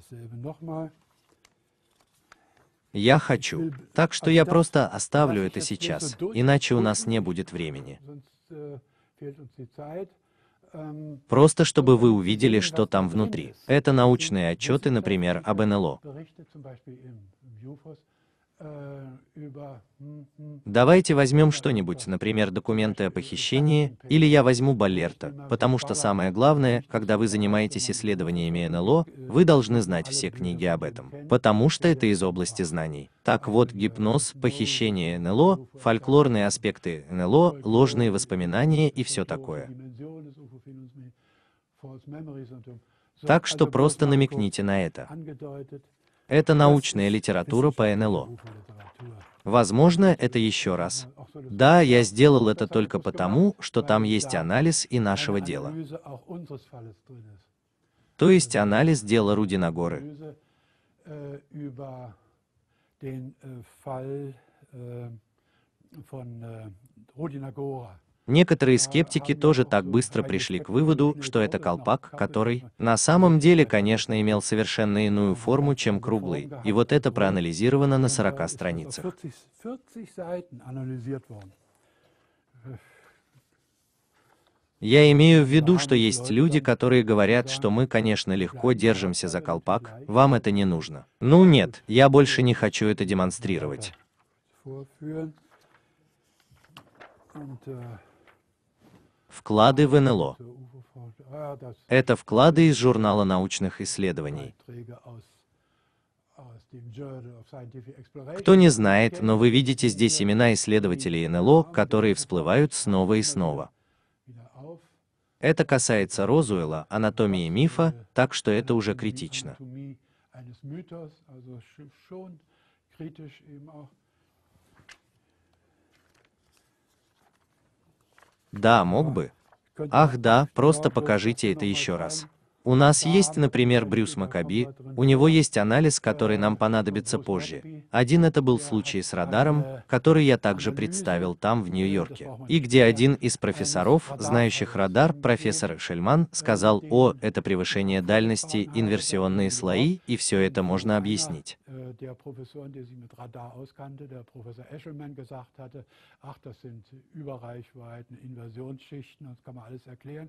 [SPEAKER 1] Я хочу. Так что я просто оставлю это сейчас, иначе у нас не будет времени. Äh, ähm, просто чтобы вы увидели, что там внутри. Это научные отчеты, например, об НЛО. Давайте возьмем что-нибудь, например, документы о похищении, или я возьму Балерта, потому что самое главное, когда вы занимаетесь исследованиями НЛО, вы должны знать все книги об этом, потому что это из области знаний. Так вот, гипноз, похищение НЛО, фольклорные аспекты НЛО, ложные воспоминания и все такое. Так что просто намекните на это. Это научная литература по НЛО. Возможно, это еще раз. Да, я сделал это только потому, что там есть анализ и нашего дела. То есть анализ дела Рудиногоры.
[SPEAKER 2] Von äh,
[SPEAKER 1] Некоторые скептики тоже так быстро пришли к выводу, что это колпак, который, на самом деле, конечно, имел совершенно иную форму, чем круглый, и вот это проанализировано на 40 страницах. Я имею в виду, что есть люди, которые говорят, что мы, конечно, легко держимся за колпак, вам это не нужно. Ну нет, я больше не хочу это демонстрировать. Вклады в НЛО. Это вклады из журнала научных исследований. Кто не знает, но вы видите здесь имена исследователей НЛО, которые всплывают снова и снова. Это касается Розуэла, анатомии мифа, так что это уже критично. Да, мог бы. Ах да, просто покажите это еще раз. У нас есть, например, Брюс Макаби, у него есть анализ, который нам понадобится позже. Один это был случай с радаром, который я также представил там, в Нью-Йорке. И где один из профессоров, знающих радар, профессор Шельман, сказал, о, это превышение дальности, инверсионные слои, и все это можно объяснить.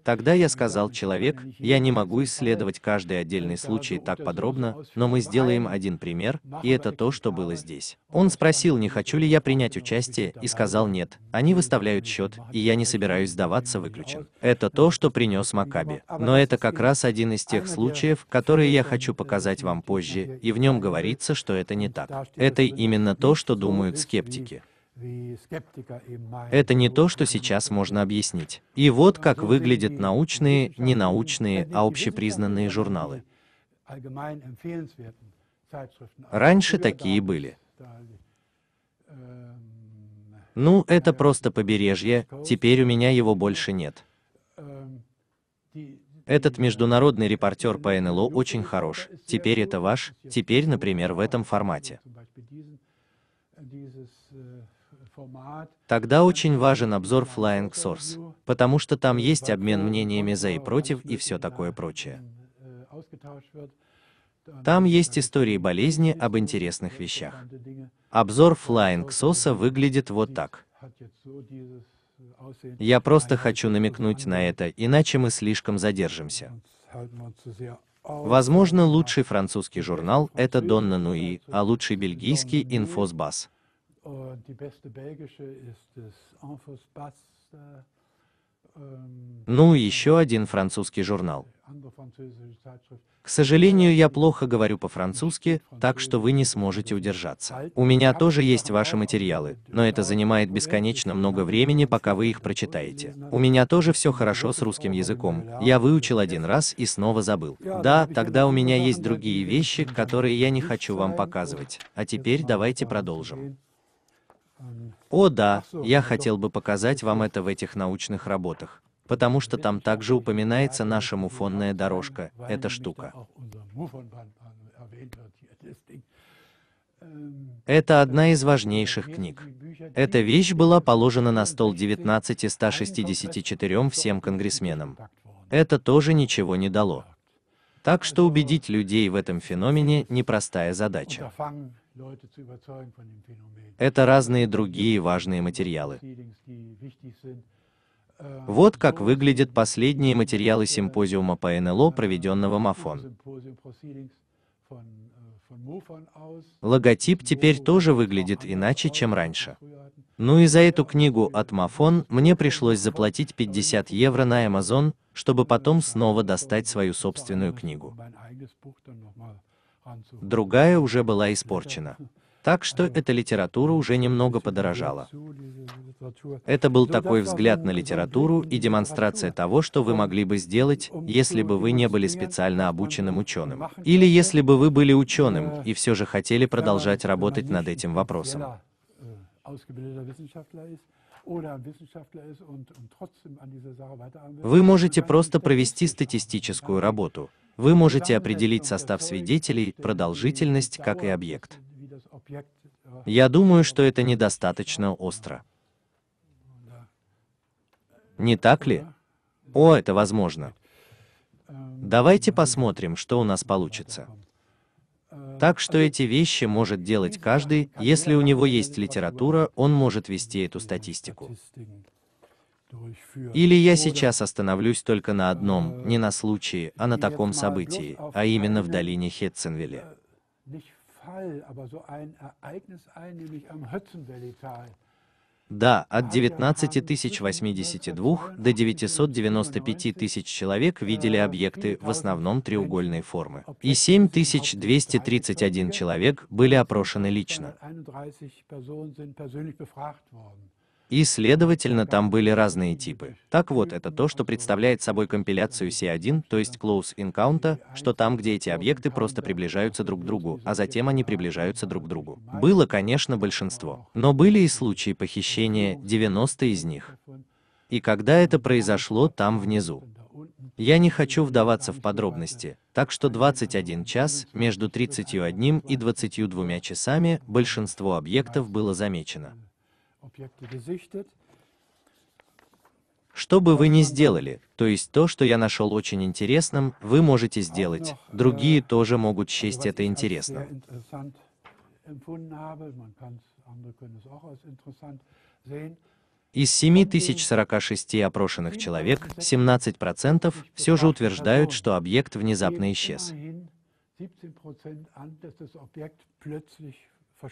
[SPEAKER 1] Тогда я сказал человек, я не могу исследовать каждый отдельный случай так подробно, но мы сделаем один пример, и это то, что было здесь. Он спросил, не хочу ли я принять участие, и сказал нет. Они выставляют счет, и я не собираюсь сдаваться, выключен. Это то, что принес Макаби. Но это как раз один из тех случаев, которые я хочу показать вам позже, и в нем говорится, что это не так. Это именно то, что думают скептики. Это не то, что сейчас можно объяснить. И вот как выглядят научные, не научные, а общепризнанные журналы. Раньше такие были. Ну, это просто побережье, теперь у меня его больше нет. Этот международный репортер по НЛО очень хорош. Теперь это ваш, теперь, например, в этом формате. Тогда очень важен обзор Flying Source, потому что там есть обмен мнениями за и против и все такое прочее. Там есть истории болезни об интересных вещах. Обзор Flying Source выглядит вот так. Я просто хочу намекнуть на это, иначе мы слишком задержимся.
[SPEAKER 2] Возможно,
[SPEAKER 1] лучший французский журнал — это Донна Нуи, а лучший бельгийский — Инфосбас.
[SPEAKER 2] Und die beste belgische ist das Enfos Bass. Ehm,
[SPEAKER 1] ну, еще один французский журнал. К сожалению, я плохо говорю по-французски, так что вы не сможете удержаться. У меня тоже есть ваши материалы, но это занимает бесконечно много времени, пока вы их прочитаете. У меня тоже все хорошо с русским языком. Я выучил один раз и снова забыл. Да, тогда у меня есть другие вещи, которые я не хочу вам показывать. А теперь давайте продолжим. О да, ну, я хотел бы показать вам это в этих научных работах, потому что там также упоминается наша муфонная дорожка, эта штука. Это одна из важнейших книг. Эта вещь была положена на стол 19 из 164 всем конгрессменам. Это тоже ничего не дало. Так что убедить людей в этом феномене – непростая задача. Это разные другие важные материалы. Äh, вот как выглядят последние материалы äh, симпозиума по НЛО, äh, проведенного МАФОН. Логотип теперь тоже выглядит иначе, чем раньше. Ну и за эту книгу от Мафон мне пришлось заплатить 50 евро на Amazon, чтобы потом снова достать свою собственную книгу другая уже была испорчена. Так что эта литература уже немного подорожала. Это был такой взгляд на литературу и демонстрация того, что вы могли бы сделать, если бы вы не были специально обученным ученым. Или если бы вы были ученым и все же хотели продолжать работать над этим вопросом. Вы можете просто провести статистическую работу, вы можете определить состав свидетелей, продолжительность, как и объект. Я думаю, что это недостаточно остро. Не так ли? О, это возможно. Давайте посмотрим, что у нас получится. Так что эти вещи может делать каждый, если у него есть литература, он может вести эту статистику. Или я сейчас остановлюсь только на одном, не на случае, а на таком событии, а именно в долине Хетценвилле.
[SPEAKER 2] Äh,
[SPEAKER 1] да, от 19 082 до 995 тысяч человек видели äh, объекты, в основном треугольной формы. И 7231 человек были опрошены лично. И, следовательно, там были разные типы. Так вот, это то, что представляет собой компиляцию C1, то есть Close Encounter, что там, где эти объекты просто приближаются друг к другу, а затем они приближаются друг к другу. Было, конечно, большинство. Но были и случаи похищения, 90 из них. И когда это произошло там внизу? Я не хочу вдаваться в подробности, так что 21 час, между 31 и 22 часами большинство объектов было замечено. Что бы вы ни сделали, то есть то, что я нашел очень интересным, вы можете сделать. Э, Другие тоже могут счесть это интересным. Из 7046 опрошенных человек 17% все же утверждают, что объект внезапно исчез. 17%
[SPEAKER 2] an, dass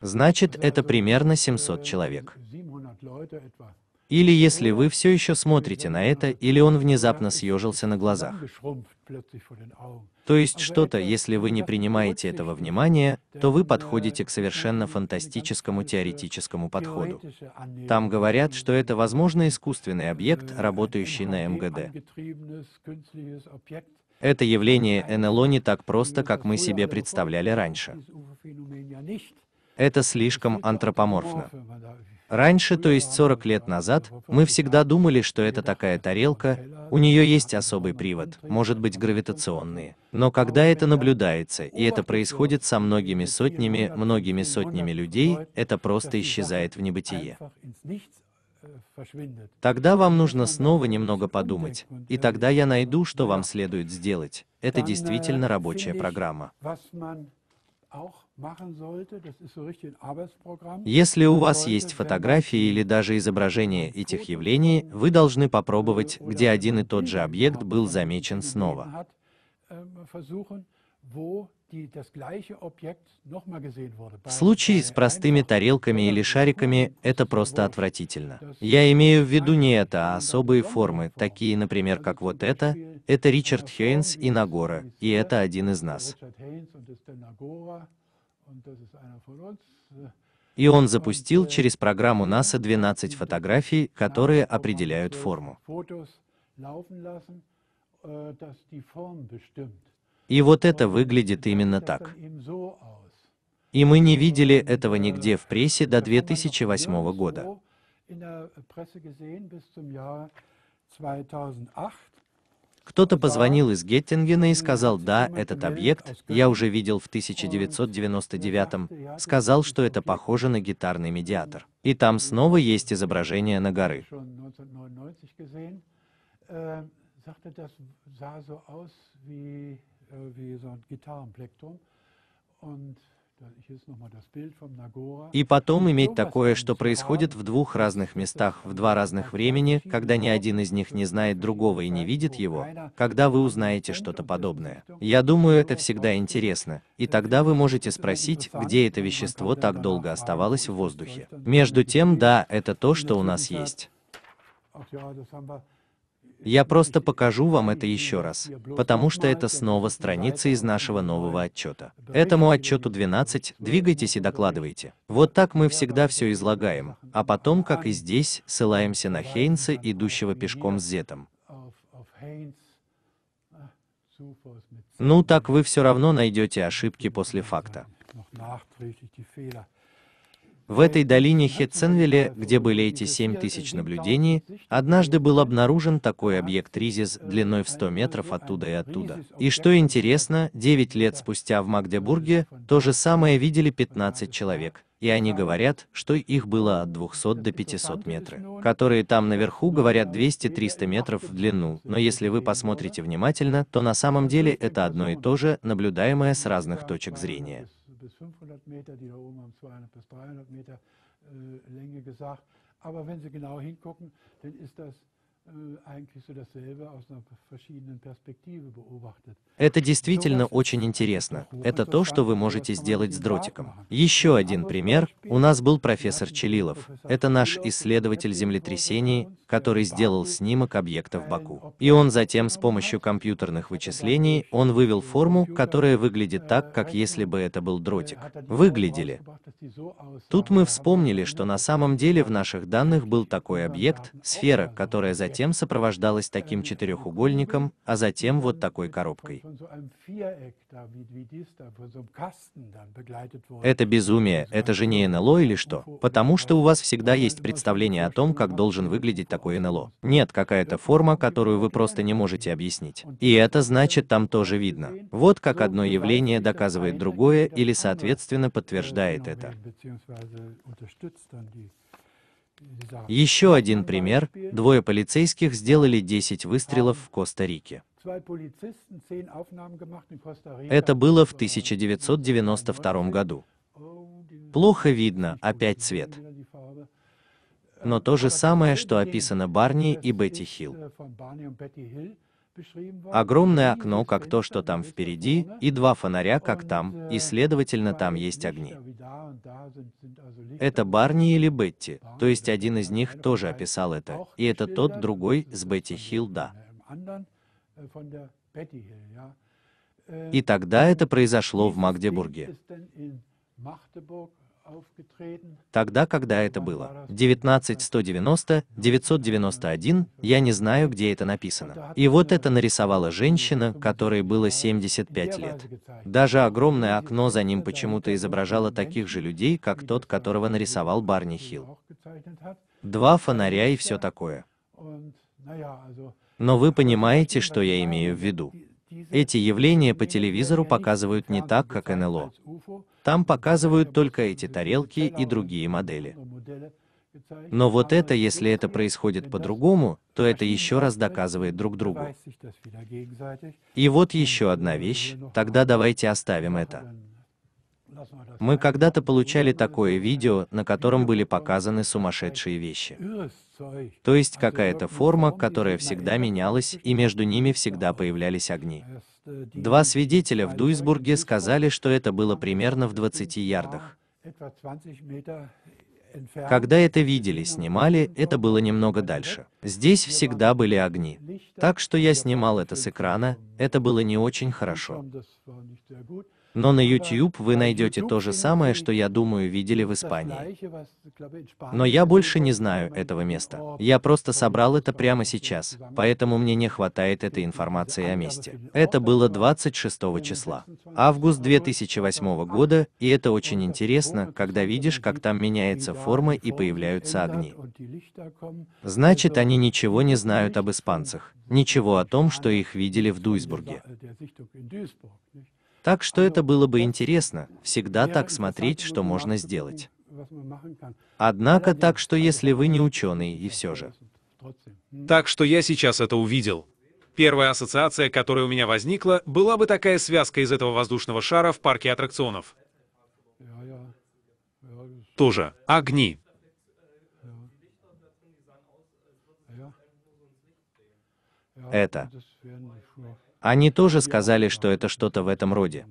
[SPEAKER 1] Значит, это примерно 700 человек. Или если вы все еще смотрите на это, или он внезапно съежился на глазах. То есть что-то, если вы не принимаете этого внимания, то вы подходите к совершенно фантастическому теоретическому подходу. Там говорят, что это, возможно, искусственный объект, работающий на МГД. Это явление НЛО не так просто, как мы себе представляли раньше. Это слишком антропоморфно. Раньше, то есть 40 лет назад, мы всегда думали, что это такая тарелка, у нее есть особый привод, может быть гравитационные. Но когда это наблюдается, и это происходит со многими сотнями, многими сотнями людей, это просто исчезает в небытие. Тогда вам нужно снова немного подумать, и тогда я найду, что вам следует сделать. Это действительно рабочая программа.
[SPEAKER 2] Если у вас есть
[SPEAKER 1] фотографии или даже изображения этих явлений, вы должны попробовать, где один и тот же объект был замечен снова. Ähm, в случае с простыми тарелками или шариками это просто отвратительно. Я имею в виду не это, а особые формы, такие, например, как вот это. Это Ричард Хейнс и Нагора, и это один из нас.
[SPEAKER 2] Э,
[SPEAKER 1] И он запустил э, через программу э, НАСА 12 фотографий, которые определяют форму.
[SPEAKER 2] Äh,
[SPEAKER 1] И вот это выглядит именно так. И мы не видели äh, этого нигде в прессе до 2008 года. Кто-то позвонил из Геттингена и сказал, да, этот объект, я уже видел в 1999-м, сказал, что это похоже на гитарный медиатор. И там снова есть изображение на горы.
[SPEAKER 2] Und и потом иметь такое, что происходит
[SPEAKER 1] в двух разных местах, в два разных времени, когда ни один из них не знает другого и не видит его, когда вы узнаете что-то подобное. Я думаю, это всегда интересно. И тогда вы можете спросить, где это вещество так долго оставалось в воздухе. Между тем, да, это то, что у нас есть. Я просто покажу вам это еще раз, потому что это снова страница из нашего нового отчета. Этому отчету 12, двигайтесь и докладывайте. Вот так мы всегда все излагаем, а потом, как и здесь, ссылаемся на Хейнса, идущего пешком с Зетом. Ну так вы все равно найдете ошибки после факта. В этой долине Хетценвилле, где были эти 7 тысяч наблюдений, однажды был обнаружен такой объект Ризис длиной в 100 метров оттуда и оттуда. И что интересно, 9 лет спустя в Магдебурге то же самое видели 15 человек, и они говорят, что их было от 200 до 500 метров, которые там наверху говорят 200-300 метров в длину, но если вы посмотрите внимательно, то на самом деле это одно и то же, наблюдаемое с разных точек зрения bis 500 Meter, die da
[SPEAKER 2] oben haben 200 bis 300 Meter äh, Länge gesagt. Aber wenn Sie genau hingucken, dann ist das eigentlich so dasselbe aus einer verschiedenen Perspektive beobachtet. Это действительно очень интересно.
[SPEAKER 1] Это то, что вы можете сделать с дротиком. Еще один пример. У нас был профессор Челилов. Это наш исследователь землетрясений который сделал снимок объекта в Баку. И он затем с помощью компьютерных вычислений он вывел форму, которая выглядит так, как если бы это был дротик. Выглядели. Тут мы вспомнили, что на самом деле в наших данных был такой объект, сфера, которая затем сопровождалась таким четырехугольником, а затем вот такой коробкой. Это безумие, это же не НЛО или что? Потому что у вас всегда есть представление о том, как должен выглядеть такой такое НЛО. Нет, какая-то форма, которую вы просто не можете объяснить. И это значит, там тоже видно. Вот как одно явление доказывает другое или, соответственно, подтверждает это.
[SPEAKER 2] Еще один пример. Двое
[SPEAKER 1] полицейских сделали 10 выстрелов в Коста-Рике. Это было в 1992 году. Плохо видно, опять цвет но то же самое, что описано Барни и Бетти Хилл. Огромное окно, как то, что там впереди, и два фонаря, как там, и, следовательно, там есть огни. Это Барни или Бетти, то есть один из них тоже описал это, и это тот другой с Бетти Хилл, да. И тогда это произошло в Магдебурге. Тогда, когда это было. 19-190, 991, я не знаю, где это написано. И вот это нарисовала женщина, которой было 75 лет. Даже огромное окно за ним почему-то изображало таких же людей, как тот, которого нарисовал Барни Хилл. Два фонаря и все такое. Но вы понимаете, что я имею в виду. Эти явления по телевизору показывают не так, как НЛО. Там показывают только эти тарелки и другие модели. Но вот это, если это происходит по-другому, то это еще раз доказывает друг другу. И вот еще одна вещь, тогда давайте оставим это. Мы когда-то получали такое видео, на котором были показаны сумасшедшие вещи. То есть какая-то форма, которая всегда менялась, и между ними всегда появлялись огни. Два свидетеля в Дуйсбурге сказали, что это было примерно в 20 ярдах. Когда это видели, снимали, это было немного дальше. Здесь всегда были огни. Так что я снимал это с экрана, это было не очень хорошо. Но на YouTube вы найдете то же самое, что я думаю видели в Испании. Но я больше не знаю этого места. Я просто собрал это прямо сейчас, поэтому мне не хватает этой информации о месте. Это было 26 числа. Август 2008 года, и это очень интересно, когда видишь, как там меняется форма и появляются огни. Значит, они ничего не знают об испанцах, ничего о том, что их видели в Дуйсбурге. Так что это было бы интересно, всегда так смотреть, что можно сделать. Однако так что если вы не ученый, и все же. Так что я сейчас это увидел. Первая ассоциация, которая у меня возникла, была бы такая связка из этого воздушного шара в парке аттракционов. Тоже. Огни. Это. Они тоже сказали, что это что-то в этом роде.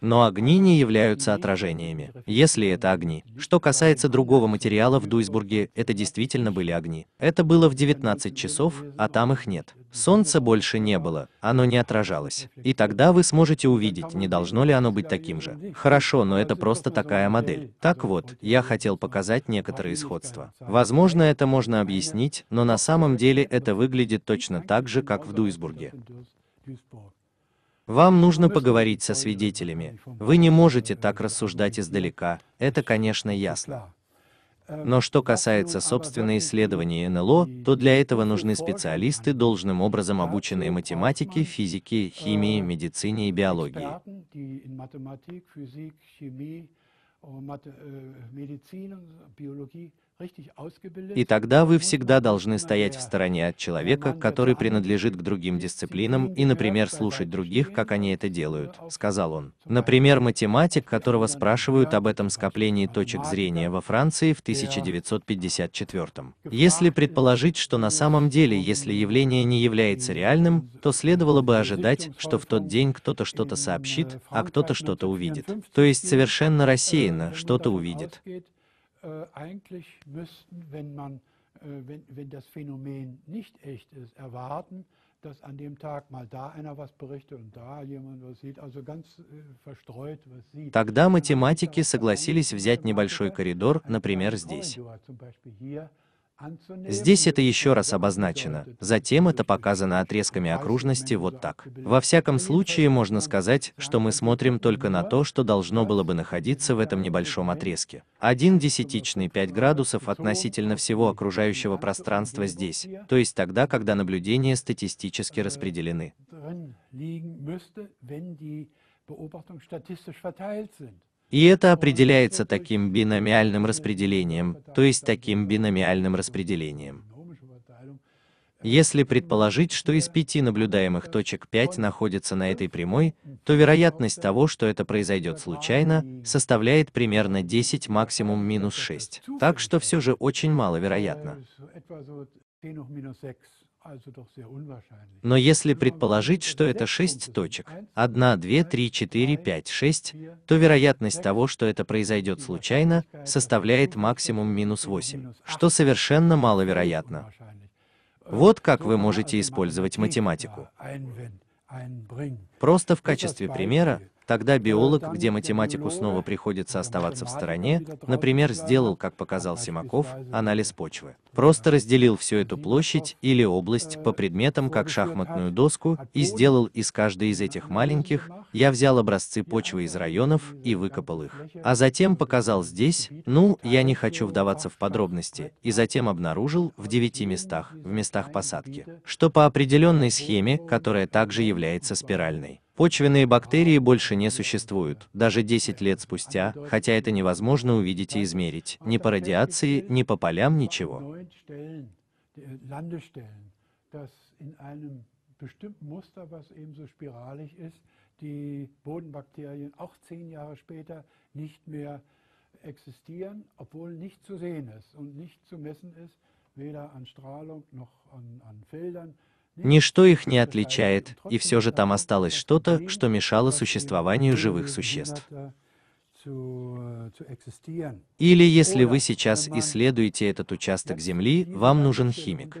[SPEAKER 1] Но огни не являются отражениями, если это огни. Что касается другого материала в Дуйсбурге, это действительно были огни. Это было в 19 часов, а там их нет. Солнца больше не было, оно не отражалось. И тогда вы сможете увидеть, не должно ли оно быть таким же. Хорошо, но это просто такая модель. Так вот, я хотел показать некоторые сходства. Возможно, это можно объяснить, но на самом деле это выглядит точно так же, как в Дуйсбурге. Вам нужно поговорить со свидетелями. Вы не можете так рассуждать издалека, это, конечно, ясно. Но что касается собственно исследований НЛО, то для этого нужны специалисты, должным образом обученные математике, физике, химии, медицине и биологии. И тогда вы всегда должны стоять в стороне от человека, который принадлежит к другим дисциплинам, и, например, слушать других, как они это делают, сказал он. Например, математик, которого спрашивают об этом скоплении точек зрения во Франции в 1954. Если предположить, что на самом деле, если явление не является реальным, то следовало бы ожидать, что в тот день кто-то что-то äh, сообщит, а кто-то что-то увидит. То есть совершенно рассеянно äh, что-то увидит.
[SPEAKER 2] äh, eigentlich müssten, wenn man äh, wenn, wenn das Phänomen nicht echt ist, erwarten, dass an dem Tag mal da einer was berichtet und da jemand was sieht, also ganz äh, verstreut was sieht.
[SPEAKER 1] Тогда математики согласились взять небольшой коридор, например, здесь. Здесь это еще раз обозначено, затем это показано отрезками окружности вот так. Во всяком случае, можно сказать, что мы смотрим только на то, что должно было бы находиться в этом небольшом отрезке. Один десятичный 5 градусов относительно всего окружающего пространства здесь, то есть тогда, когда наблюдения статистически распределены. И это определяется таким биномиальным распределением, то есть таким биномиальным распределением. Если предположить, что из пяти наблюдаемых точек 5 находится на этой прямой, то вероятность того, что это произойдет случайно, составляет примерно 10 максимум минус 6. Так что все же очень маловероятно. Но если предположить, что это шесть точек, 1, 2, 3, 4, 5, 6, то вероятность того, что это произойдет случайно, составляет максимум минус 8, что совершенно маловероятно. Вот как вы можете использовать математику. Просто в качестве примера, Тогда э, биолог, где математику снова э, приходится оставаться в стороне, например, сделал, как показал Симаков, анализ почвы. Просто разделил всю эту площадь или область э, по предметам, как шахматную доску, и сделал из каждой из этих маленьких, я взял образцы почвы из районов и выкопал их. А затем показал здесь, ну, я не хочу вдаваться в подробности, и затем обнаружил в девяти местах, в местах посадки, что по определенной схеме, которая также является спиральной, Почвенные бактерии больше не существуют, даже 10 лет спустя, хотя это невозможно увидеть и измерить, ни по радиации, ни по полям, ничего.
[SPEAKER 2] bestimmten Muster, was eben so spiralig ist, die Bodenbakterien auch zehn Jahre später nicht mehr existieren, obwohl nicht zu sehen ist und nicht zu messen ist, weder an Strahlung noch an, an Feldern,
[SPEAKER 1] Ничто их не отличает, и все же там осталось что-то, что мешало существованию живых существ.
[SPEAKER 2] Или если вы сейчас
[SPEAKER 1] исследуете этот участок Земли, вам нужен химик.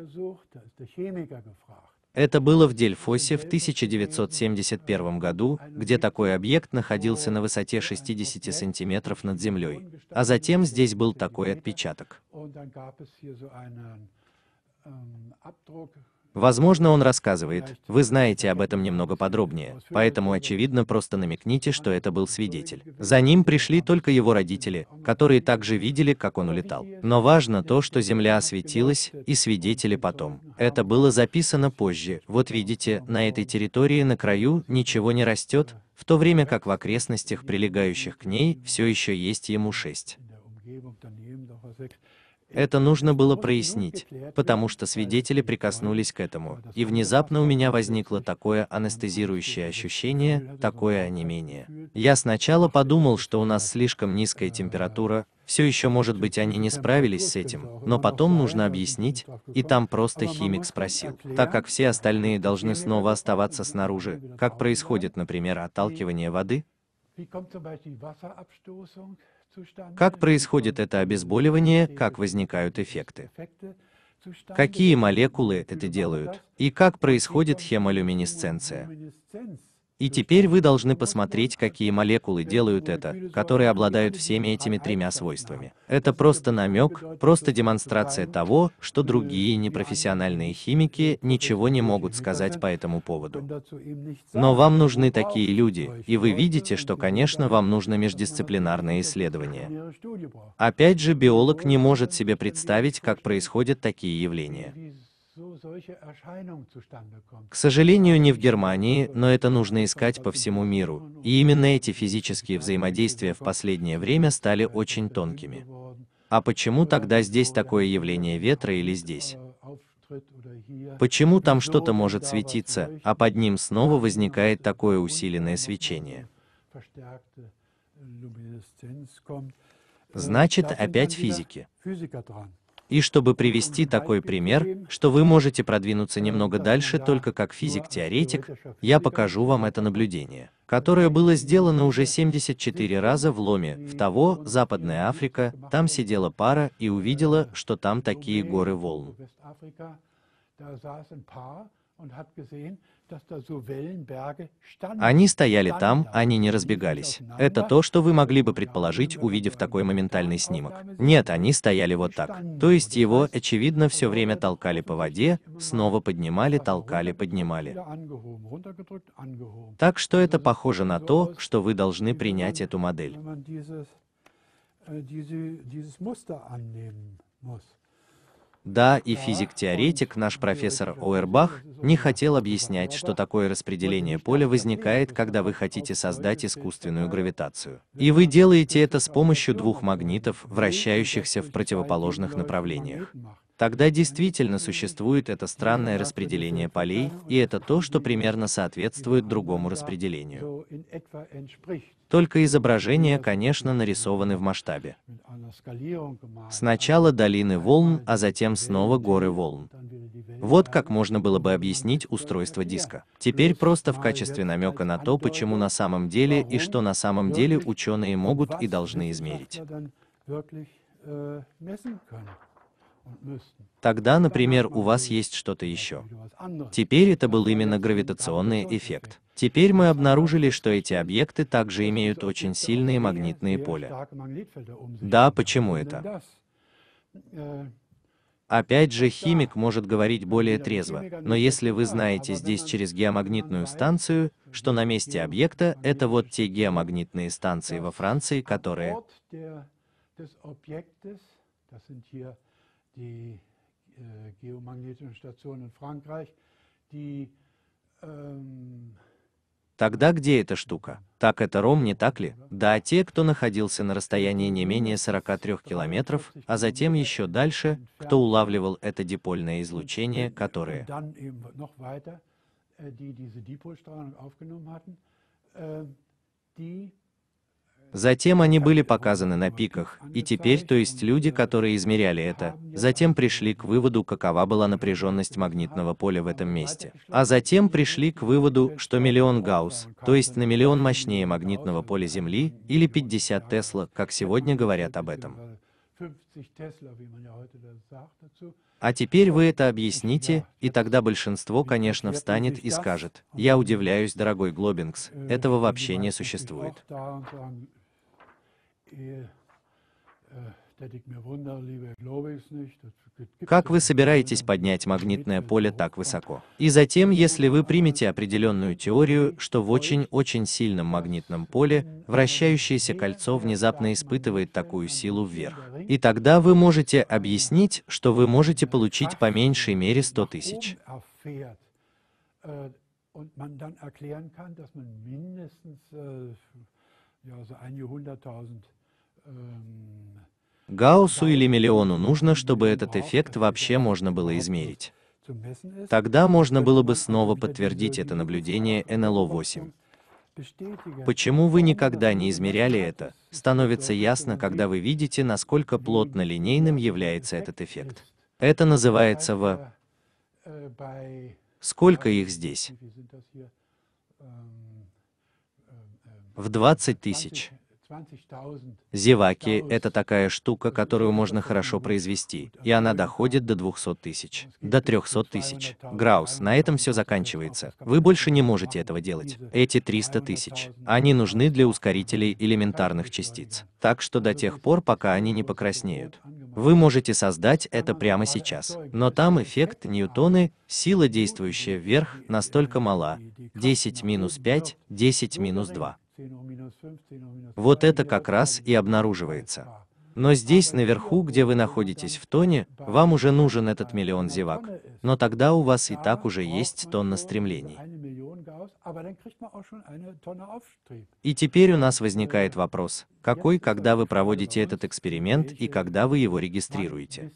[SPEAKER 1] Это было в Дельфосе в 1971 году, где такой объект находился на высоте 60 сантиметров над землей. А затем здесь был такой отпечаток. Возможно, он рассказывает, вы знаете об этом немного подробнее, поэтому, очевидно, просто намекните, что это был свидетель. За ним пришли только его родители, которые также видели, как он улетал. Но важно то, что земля осветилась, и свидетели потом. Это было записано позже. Вот видите, на этой территории на краю ничего не растет, в то время как в окрестностях, прилегающих к ней, все еще есть ему шесть. Это нужно было прояснить, потому что свидетели прикоснулись к этому, и внезапно у меня возникло такое анестезирующее ощущение, такое онемение. Я сначала подумал, что у нас слишком низкая температура, все еще, может быть, они не справились с этим, но потом нужно объяснить, и там просто химик спросил, так как все остальные должны снова оставаться снаружи, как происходит, например, отталкивание воды, как происходит это обезболивание, как возникают эффекты? Какие молекулы это делают? И как происходит хемолюминесценция? И теперь вы должны посмотреть, какие молекулы делают это, которые обладают всеми этими тремя свойствами. Это просто намек, просто демонстрация того, что другие непрофессиональные химики ничего не могут сказать по этому поводу. Но вам нужны такие люди, и вы видите, что, конечно, вам нужно междисциплинарное исследование. Опять же, биолог не может себе представить, как происходят такие явления. К сожалению, не в Германии, но это нужно искать по всему миру. И именно эти физические взаимодействия в последнее время стали очень тонкими. А почему тогда здесь такое явление ветра или здесь? Почему там что-то может светиться, а под ним снова возникает такое усиленное свечение? Значит, опять физики. И чтобы привести такой пример, что вы можете продвинуться немного дальше только как физик-теоретик, я покажу вам это наблюдение, которое было сделано уже 74 раза в Ломе, в того, Западная Африка, там сидела пара и увидела, что там такие горы волн.
[SPEAKER 2] Они стояли там,
[SPEAKER 1] они не разбегались. Это то, что вы могли бы предположить, увидев такой моментальный снимок. Нет, они стояли вот так. То есть его, очевидно, все время толкали по воде, снова поднимали, толкали, поднимали. Так что это похоже на то, что вы должны принять эту модель. Да, и физик-теоретик наш профессор Оербах не хотел объяснять, что такое распределение поля возникает, когда вы хотите создать искусственную гравитацию. И вы делаете это с помощью двух магнитов, вращающихся в противоположных направлениях тогда действительно существует это странное распределение полей, и это то, что примерно соответствует другому распределению. Только изображения, конечно, нарисованы в масштабе. Сначала долины волн, а затем снова горы волн. Вот как можно было бы объяснить устройство диска. Теперь просто в качестве намека на то, почему на самом деле и что на самом деле ученые могут и должны измерить. Тогда, например, у вас есть что-то еще. Теперь это был именно гравитационный эффект. Теперь мы обнаружили, что эти объекты также имеют очень сильные магнитные поля. Да, почему это? Опять же, химик может говорить более трезво, но если вы знаете здесь через геомагнитную станцию, что на месте объекта это вот те геомагнитные станции во Франции, которые
[SPEAKER 2] die äh, geomagnetischen Stationen in Frankreich, die... Ähm,
[SPEAKER 1] Тогда где эта штука? Так это ром, не так ли? Да, те, кто находился на расстоянии не менее 43 километров, а затем еще дальше, кто улавливал это дипольное излучение, которые...
[SPEAKER 2] Äh, die
[SPEAKER 1] Затем они были показаны на пиках, и теперь, то есть люди, которые измеряли это, затем пришли к выводу, какова была напряженность магнитного поля в этом месте. А затем пришли к выводу, что миллион гаусс, то есть на миллион мощнее магнитного поля Земли, или 50 тесла, как сегодня говорят об этом. А теперь вы это объясните, и тогда большинство, конечно, встанет и скажет, я удивляюсь, дорогой Глобингс, этого вообще не существует. Äh, как вы собираетесь поднять магнитное поле так высоко? И затем, если вы примете определенную теорию, что в очень-очень сильном магнитном поле вращающееся кольцо внезапно испытывает такую силу вверх, и тогда вы можете объяснить, что вы можете получить по меньшей мере 100 тысяч.
[SPEAKER 2] Äh, und Эм,
[SPEAKER 1] Гауссу или миллиону нужно, чтобы этот эффект вообще можно было измерить. Тогда можно было бы снова подтвердить это наблюдение НЛО-8. Почему вы никогда не измеряли это, становится ясно, когда вы видите, насколько плотно линейным является этот эффект. Это называется в... Э, Сколько их здесь? Эм, эм, в 20 тысяч. Зеваки — это такая штука, которую можно хорошо произвести, и она доходит до 200 тысяч, до 300 тысяч. Граус, на этом все заканчивается. Вы больше не можете этого делать. Эти 300 тысяч, они нужны для ускорителей элементарных частиц. Так что до тех пор, пока они не покраснеют. Вы можете создать это прямо сейчас. Но там эффект Ньютоны, сила, действующая вверх, настолько мала. 10 минус 5, 10 минус 2. Вот это как раз и обнаруживается. Но здесь, наверху, где вы находитесь в тоне, вам уже нужен этот миллион зевак. Но тогда у вас и так уже есть тонна стремлений. И теперь у нас возникает вопрос, какой, когда вы проводите этот эксперимент и когда вы его регистрируете?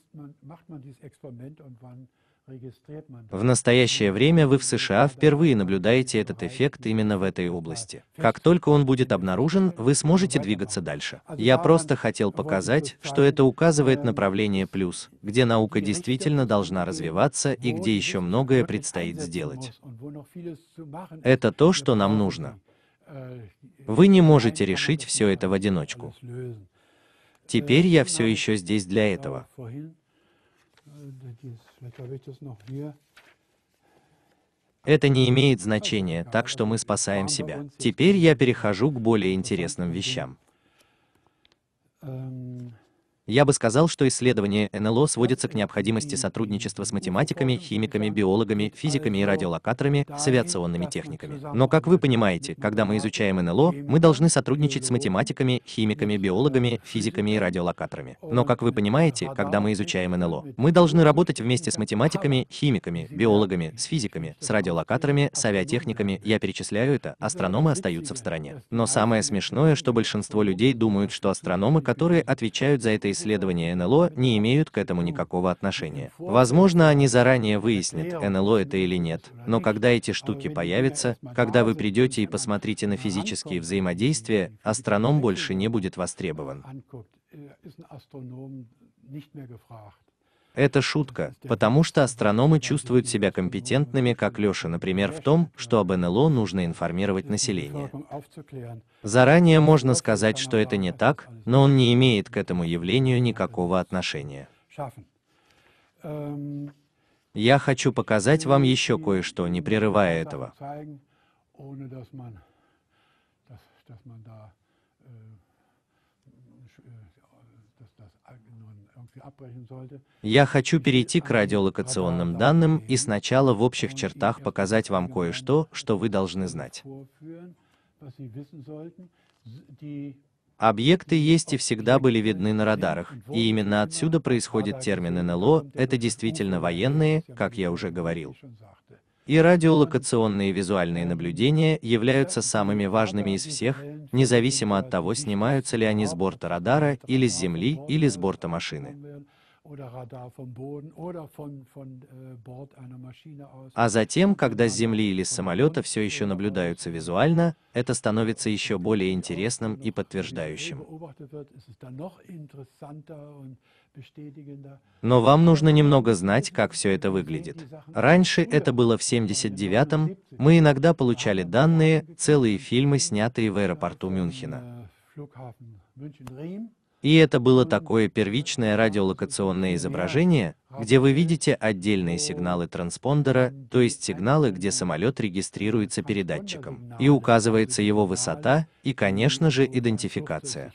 [SPEAKER 1] В настоящее время вы в США впервые наблюдаете этот эффект именно в этой области. Как только он будет обнаружен, вы сможете двигаться дальше. Я просто хотел показать, что это указывает направление плюс, где наука действительно должна развиваться и где еще многое предстоит сделать. Это то, что нам нужно. Вы не можете решить все это в одиночку. Теперь я все еще здесь для этого. Это не имеет значения, так что мы спасаем себя. Теперь я перехожу к более интересным вещам.
[SPEAKER 2] Эм,
[SPEAKER 1] я бы сказал, что исследование НЛО сводится к необходимости сотрудничества с математиками, химиками, биологами, физиками и радиолокаторами, с авиационными техниками. Но, как вы понимаете, когда мы изучаем НЛО, мы должны сотрудничать с математиками, химиками, биологами, физиками и радиолокаторами. Но, как вы понимаете, когда мы изучаем НЛО, мы должны работать вместе с математиками, химиками, биологами, с физиками, с радиолокаторами, с авиатехниками, я перечисляю это, астрономы остаются в стороне. Но самое смешное, что большинство людей думают, что астрономы, которые отвечают за это исследования НЛО не имеют к этому никакого отношения. Возможно, они заранее выяснят, НЛО это или нет, но когда эти штуки появятся, когда вы придете и посмотрите на физические взаимодействия, астроном больше не будет востребован. Э, это шутка, потому что астрономы чувствуют себя компетентными, как Леша, например, в том, что об НЛО нужно информировать население. Заранее можно сказать, что это не так, но он не имеет к этому явлению никакого отношения. Я хочу показать вам еще кое-что, не прерывая этого. Я хочу перейти к радиолокационным данным и сначала в общих чертах показать вам кое-что, что вы должны знать. Объекты есть и всегда были видны на радарах, и именно отсюда происходит термин НЛО, это действительно военные, как я уже говорил и радиолокационные визуальные наблюдения являются самыми важными из всех, независимо от того, снимаются ли они с борта радара или с земли или с борта машины.
[SPEAKER 2] Äh, а
[SPEAKER 1] затем, когда с Земли или с самолета все еще наблюдаются визуально, это становится еще более интересным и подтверждающим. Но вам нужно немного знать, как все это выглядит. Раньше это было в 79-м, мы иногда получали данные, целые фильмы, снятые в аэропорту Мюнхена.
[SPEAKER 2] Äh,
[SPEAKER 1] и это было такое первичное радиолокационное изображение, где вы видите отдельные сигналы транспондера, то есть сигналы, где самолет регистрируется передатчиком, и указывается его высота и, конечно же, идентификация.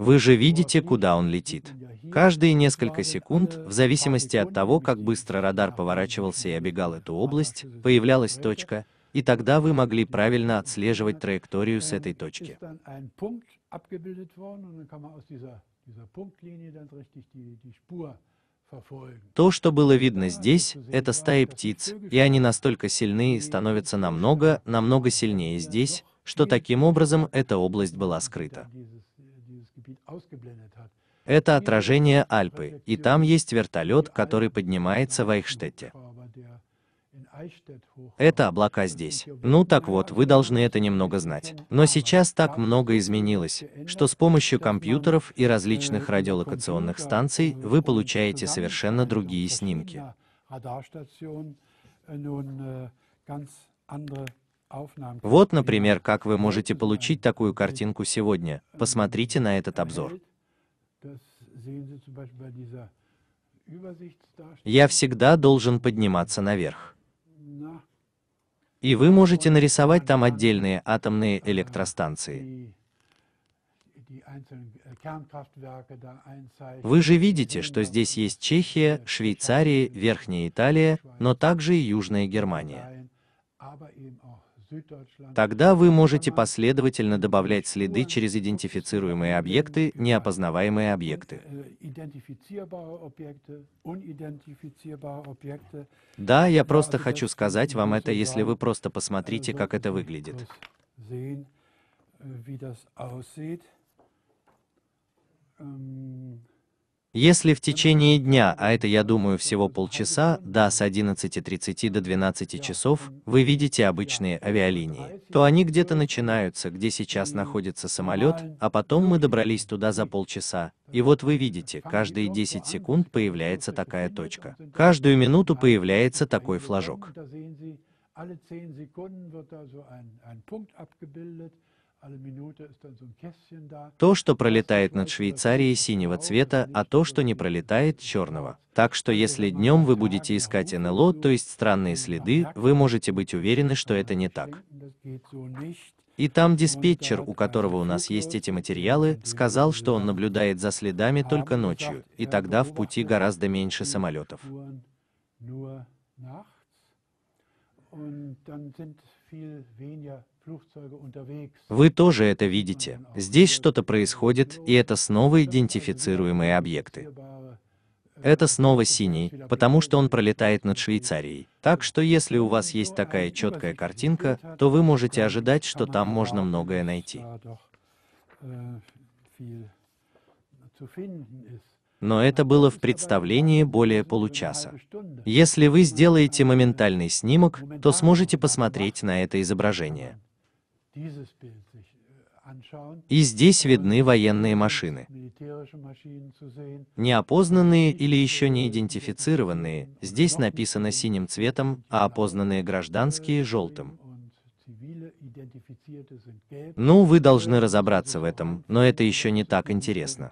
[SPEAKER 1] Вы же видите, куда он летит. Каждые несколько секунд, в зависимости от того, как быстро радар поворачивался и обегал эту область, появлялась точка, и тогда вы могли правильно отслеживать траекторию с этой точки. То, что было видно здесь, это стаи птиц, и они настолько сильны и становятся намного, намного сильнее здесь, что таким образом эта область была скрыта. Это отражение Альпы, и там есть вертолет, который поднимается в Айхштетте. Это облака здесь. Ну так вот, вы должны это немного знать. Но сейчас так много изменилось, что с помощью компьютеров и различных радиолокационных станций вы получаете совершенно другие снимки.
[SPEAKER 2] Вот, например,
[SPEAKER 1] как вы можете получить такую картинку сегодня. Посмотрите на этот обзор. Я всегда должен подниматься наверх. И вы можете нарисовать там отдельные атомные электростанции. Вы же видите, что здесь есть Чехия, Швейцария, Верхняя Италия, но также и Южная Германия. Тогда вы можете последовательно добавлять следы через идентифицируемые объекты, неопознаваемые объекты.
[SPEAKER 2] Да, я просто хочу сказать вам это, если вы просто посмотрите, как это выглядит. wie
[SPEAKER 1] если в течение дня, а это, я думаю, всего полчаса, да, с 11.30 до 12 часов, вы видите обычные авиалинии, то они где-то начинаются, где сейчас находится самолет, а потом мы добрались туда за полчаса, и вот вы видите, каждые 10 секунд появляется такая точка. Каждую минуту появляется такой флажок.
[SPEAKER 2] Alle 10 Sekunden wird da so ein, ein Punkt abgebildet.
[SPEAKER 1] То, что пролетает над Швейцарией синего цвета, а то, что не пролетает черного. Так что если днем вы будете искать НЛО, то есть странные следы, вы можете быть уверены, что это не так. И там диспетчер, у которого у нас есть эти материалы, сказал, что он наблюдает за следами только ночью, и тогда в пути гораздо меньше самолетов.
[SPEAKER 2] Und dann sind viel weniger
[SPEAKER 1] вы тоже это видите. Здесь что-то происходит, и это снова идентифицируемые объекты. Это снова синий, потому что он пролетает над Швейцарией. Так что если у вас есть такая четкая картинка, то вы можете ожидать, что там можно многое найти. Äh, Но это было в представлении более получаса. Если вы сделаете моментальный снимок, то сможете посмотреть на это изображение. Äh, И здесь видны военные машины. Неопознанные или еще не идентифицированные, здесь написано синим цветом, а опознанные гражданские – желтым.
[SPEAKER 2] Ну, вы должны
[SPEAKER 1] разобраться в этом, но это еще не так интересно.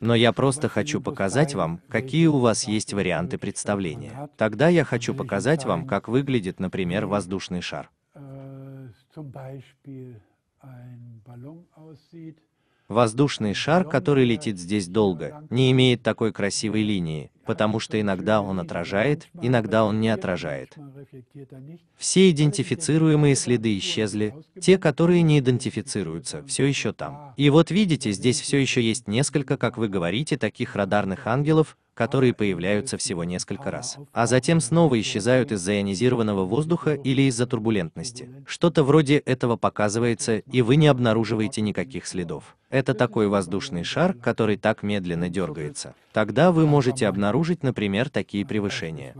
[SPEAKER 1] Но я просто хочу показать вам, какие у вас есть варианты представления. Тогда я хочу показать вам, как выглядит, например, воздушный шар. Воздушный шар, который летит здесь долго, не имеет такой красивой линии, потому что иногда он отражает, иногда он не отражает. Er er все идентифицируемые следы исчезли, те, которые не идентифицируются, все еще там. И вот видите, здесь все еще есть несколько, как вы говорите, таких радарных ангелов, которые появляются всего несколько раз, а затем снова исчезают из-за ионизированного воздуха или из-за турбулентности. Что-то вроде этого показывается, и вы не обнаруживаете никаких следов. Это такой воздушный шар, который так медленно дергается. Тогда вы можете обнаружить, например, такие превышения.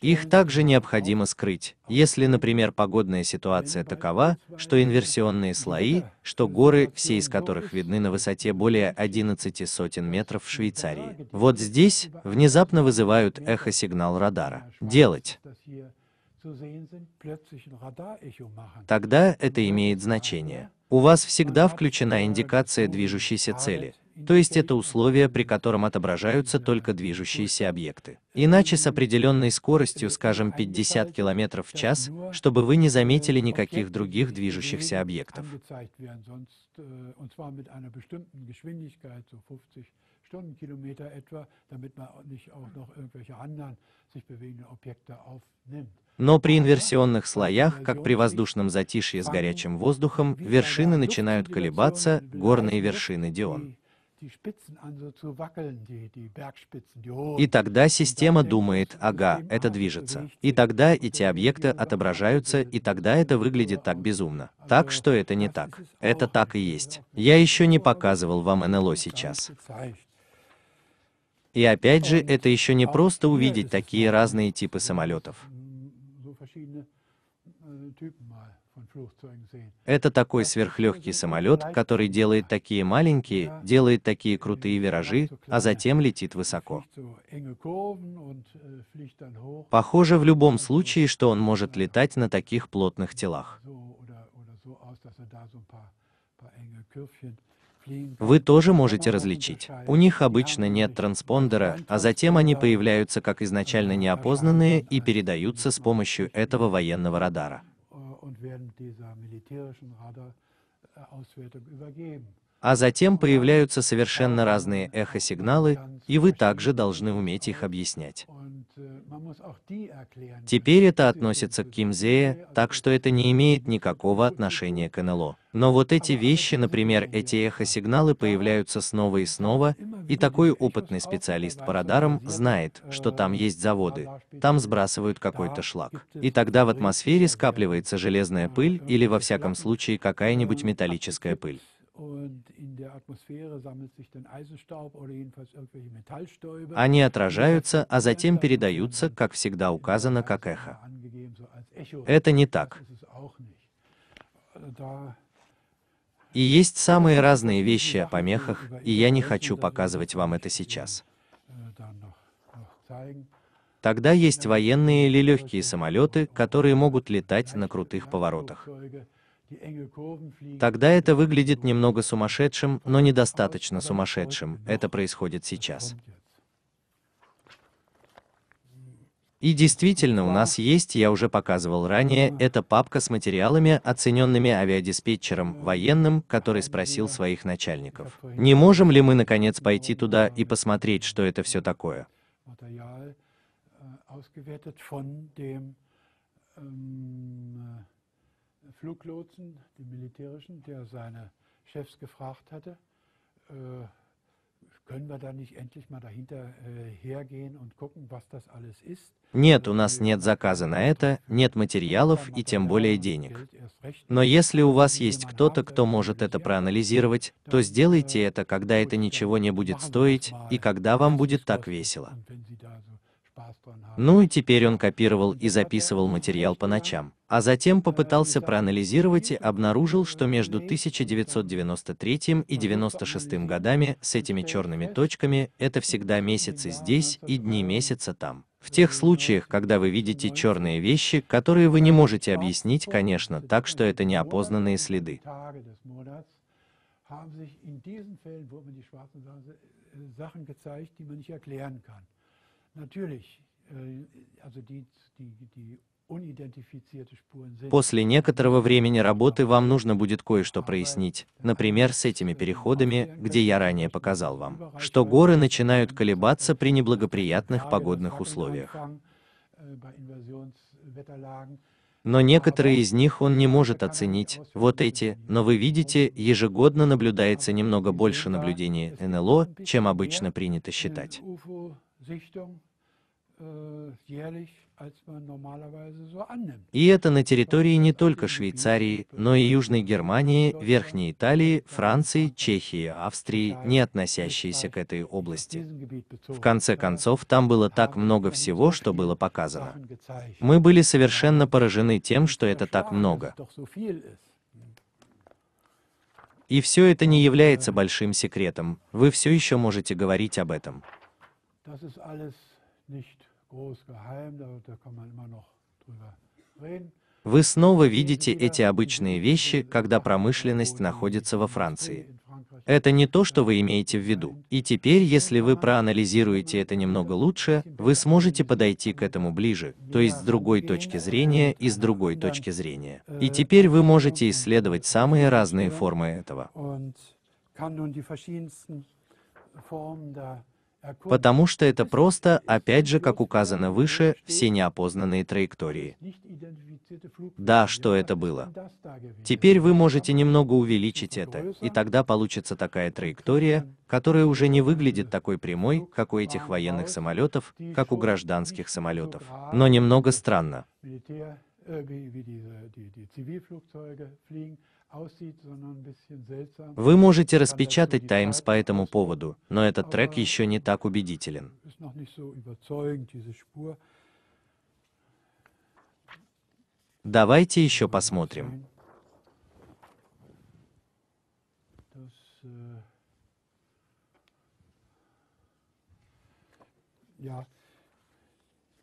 [SPEAKER 1] Их также необходимо скрыть, если, например, погодная ситуация такова, что инверсионные слои, что горы, все из которых видны на высоте более 11 сотен метров в Швейцарии, вот здесь внезапно вызывают эхосигнал радара. Делать. Тогда это имеет значение. У вас всегда включена индикация движущейся цели, то есть это условия, при котором отображаются только движущиеся объекты. Иначе с определенной скоростью, скажем 50 км в час, чтобы вы не заметили никаких других движущихся объектов. Но при инверсионных слоях, как при воздушном затишье с горячим воздухом, вершины начинают колебаться, горные вершины Дион. И тогда система думает, ага, это движется. И тогда эти объекты отображаются, и тогда это выглядит так безумно. Так что это не так. Это так и есть. Я еще не показывал вам НЛО сейчас. И опять же, это еще не просто увидеть такие разные типы самолетов. Это такой сверхлегкий самолет, который делает такие маленькие, делает такие крутые виражи, а затем летит высоко. Похоже в любом случае, что он может летать на таких плотных телах. Вы тоже можете различить. У них обычно нет транспондера, а затем они появляются как изначально неопознанные и передаются с помощью этого военного радара
[SPEAKER 2] und werden dieser militärischen Radarauswertung übergeben.
[SPEAKER 1] А затем проявляются совершенно разные эхосигналы, и вы также должны уметь их объяснять. Теперь это относится к Кимзее, так что это не имеет никакого отношения к НЛО. Но вот эти вещи, например, эти эхосигналы появляются снова и снова, и такой опытный специалист по радарам знает, что там есть заводы, там сбрасывают какой-то шлак. И тогда в атмосфере скапливается железная пыль или во всяком случае какая-нибудь металлическая пыль.
[SPEAKER 2] Они отражаются,
[SPEAKER 1] а затем передаются, как всегда указано, как эхо. Это не так. И есть самые разные вещи о помехах, и я не хочу показывать вам это сейчас. Äh, Тогда есть военные или легкие самолеты, которые могут летать на крутых поворотах. Тогда это выглядит немного сумасшедшим, но недостаточно сумасшедшим. Это происходит сейчас. И действительно, у нас есть, я уже показывал ранее, эта папка с материалами, оцененными авиадиспетчером, военным, который спросил своих начальников. Не можем ли мы, наконец, пойти туда и посмотреть, что это все такое?
[SPEAKER 2] Э, ausgewertet von dem ähm, Fluglotsen, den militärischen, der seine Chefs gefragt hatte, äh, können wir da nicht endlich mal dahinter äh, hergehen und gucken, was das alles ist?
[SPEAKER 1] Нет, у нас нет заказа на это, нет материалов и тем более денег. Но если у вас есть кто-то, кто может это проанализировать, то сделайте это, когда это ничего не будет стоить и когда вам будет так весело. Ну и теперь он копировал и записывал материал по ночам, а затем попытался проанализировать и обнаружил, что между 1993 и 1996 годами с этими черными точками это всегда месяцы здесь и дни месяца там. В тех случаях, когда вы видите черные вещи, которые вы не можете объяснить, конечно, так что это неопознанные следы.
[SPEAKER 2] haben äh, gezeigt, die man nicht erklären kann. Natürlich, äh, also die, die, die После некоторого
[SPEAKER 1] времени работы вам нужно будет кое-что прояснить, например, с этими переходами, где я ранее показал вам, что горы начинают колебаться при неблагоприятных погодных условиях.
[SPEAKER 2] Äh,
[SPEAKER 1] но некоторые из них он не может оценить, вот эти, но вы видите, ежегодно наблюдается немного больше наблюдений НЛО, чем обычно принято äh, считать. Э, и это на территории не только Швейцарии, но и Южной Германии, Верхней Италии, Франции, Чехии, Австрии, не относящиеся к этой области. В конце концов, там было так много всего, что было показано. Мы были совершенно поражены тем, что это так много. И все это не является большим секретом, вы все еще можете говорить об этом. Вы снова видите эти обычные вещи, когда промышленность находится во Франции. Это не то, что вы имеете в виду. И теперь, если вы проанализируете это немного лучше, вы сможете подойти к этому ближе, то есть с другой точки зрения и с другой точки зрения. Äh, и теперь вы можете исследовать самые разные формы этого потому что это просто, опять же, как указано выше, все неопознанные траектории. Да, что это было. Теперь вы можете немного увеличить это, и тогда получится такая траектория, которая уже не выглядит такой прямой, как у этих военных самолетов, как у гражданских самолетов. Но немного странно.
[SPEAKER 2] Вы можете распечатать
[SPEAKER 1] Таймс по этому поводу, но этот трек еще не так убедителен. Давайте еще посмотрим. Yeah.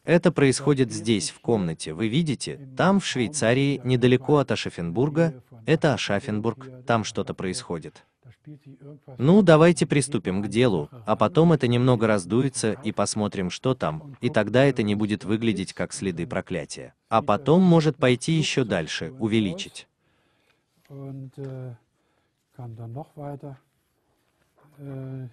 [SPEAKER 1] Это происходит здесь, в комнате, вы видите, там, в Швейцарии, недалеко от Ашафенбурга, это Ашафенбург, там что-то происходит. Ну, давайте приступим к делу, а потом это немного раздуется и посмотрим, что там, и тогда это не будет выглядеть как следы проклятия. А потом может пойти еще дальше, увеличить. Äh,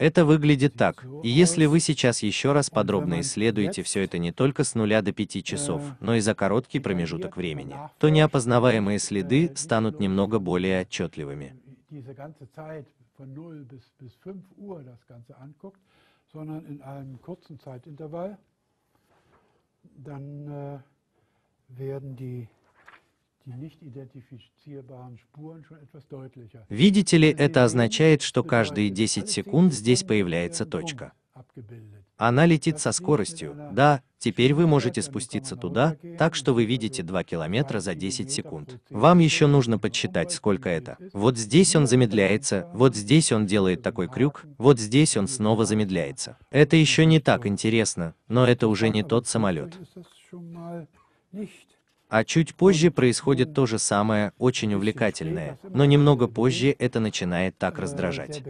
[SPEAKER 1] это выглядит так. И если вы сейчас еще раз подробно исследуете все это не только с нуля до пяти часов, но и за короткий промежуток времени, то неопознаваемые следы станут немного более отчетливыми.
[SPEAKER 2] Dann äh, werden die
[SPEAKER 1] Видите ли, это означает, что каждые 10 секунд здесь появляется точка. Она летит со скоростью. Да, теперь вы можете спуститься туда, так что вы видите 2 километра за 10 секунд. Вам еще нужно подсчитать, сколько это. Вот здесь он замедляется, вот здесь он делает такой крюк, вот здесь он снова замедляется. Это еще не так интересно, но это уже не тот самолет. А чуть позже происходит то же самое, очень увлекательное, но немного позже это начинает так раздражать.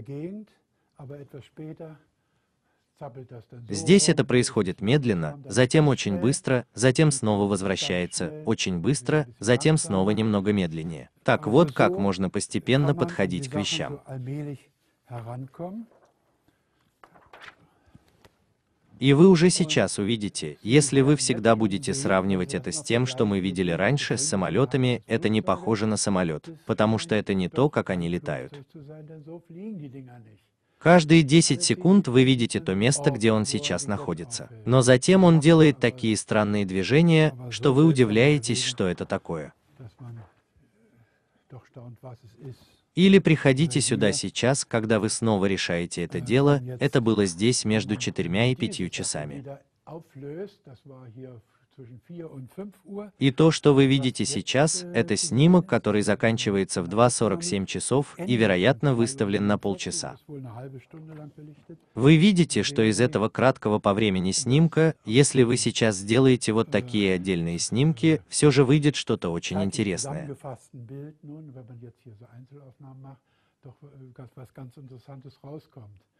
[SPEAKER 1] Здесь это происходит медленно, затем очень быстро, затем снова возвращается, очень быстро, затем снова немного медленнее. Так вот как можно постепенно подходить к вещам. И вы уже сейчас увидите, если вы всегда будете сравнивать это с тем, что мы видели раньше с самолетами, это не похоже на самолет, потому что это не то, как они летают. Каждые 10 секунд вы видите то место, где он сейчас находится. Но затем он делает такие странные движения, что вы удивляетесь, что это такое. Или приходите сюда сейчас, когда вы снова решаете это дело, это было здесь между четырьмя и пятью часами. И то, что вы видите сейчас, äh, это снимок, который заканчивается в 2.47 часов и, вероятно, выставлен на полчаса. Вы видите, что из этого краткого по времени снимка, если вы сейчас сделаете вот такие äh, отдельные снимки, все же выйдет что-то очень интересное. Äh,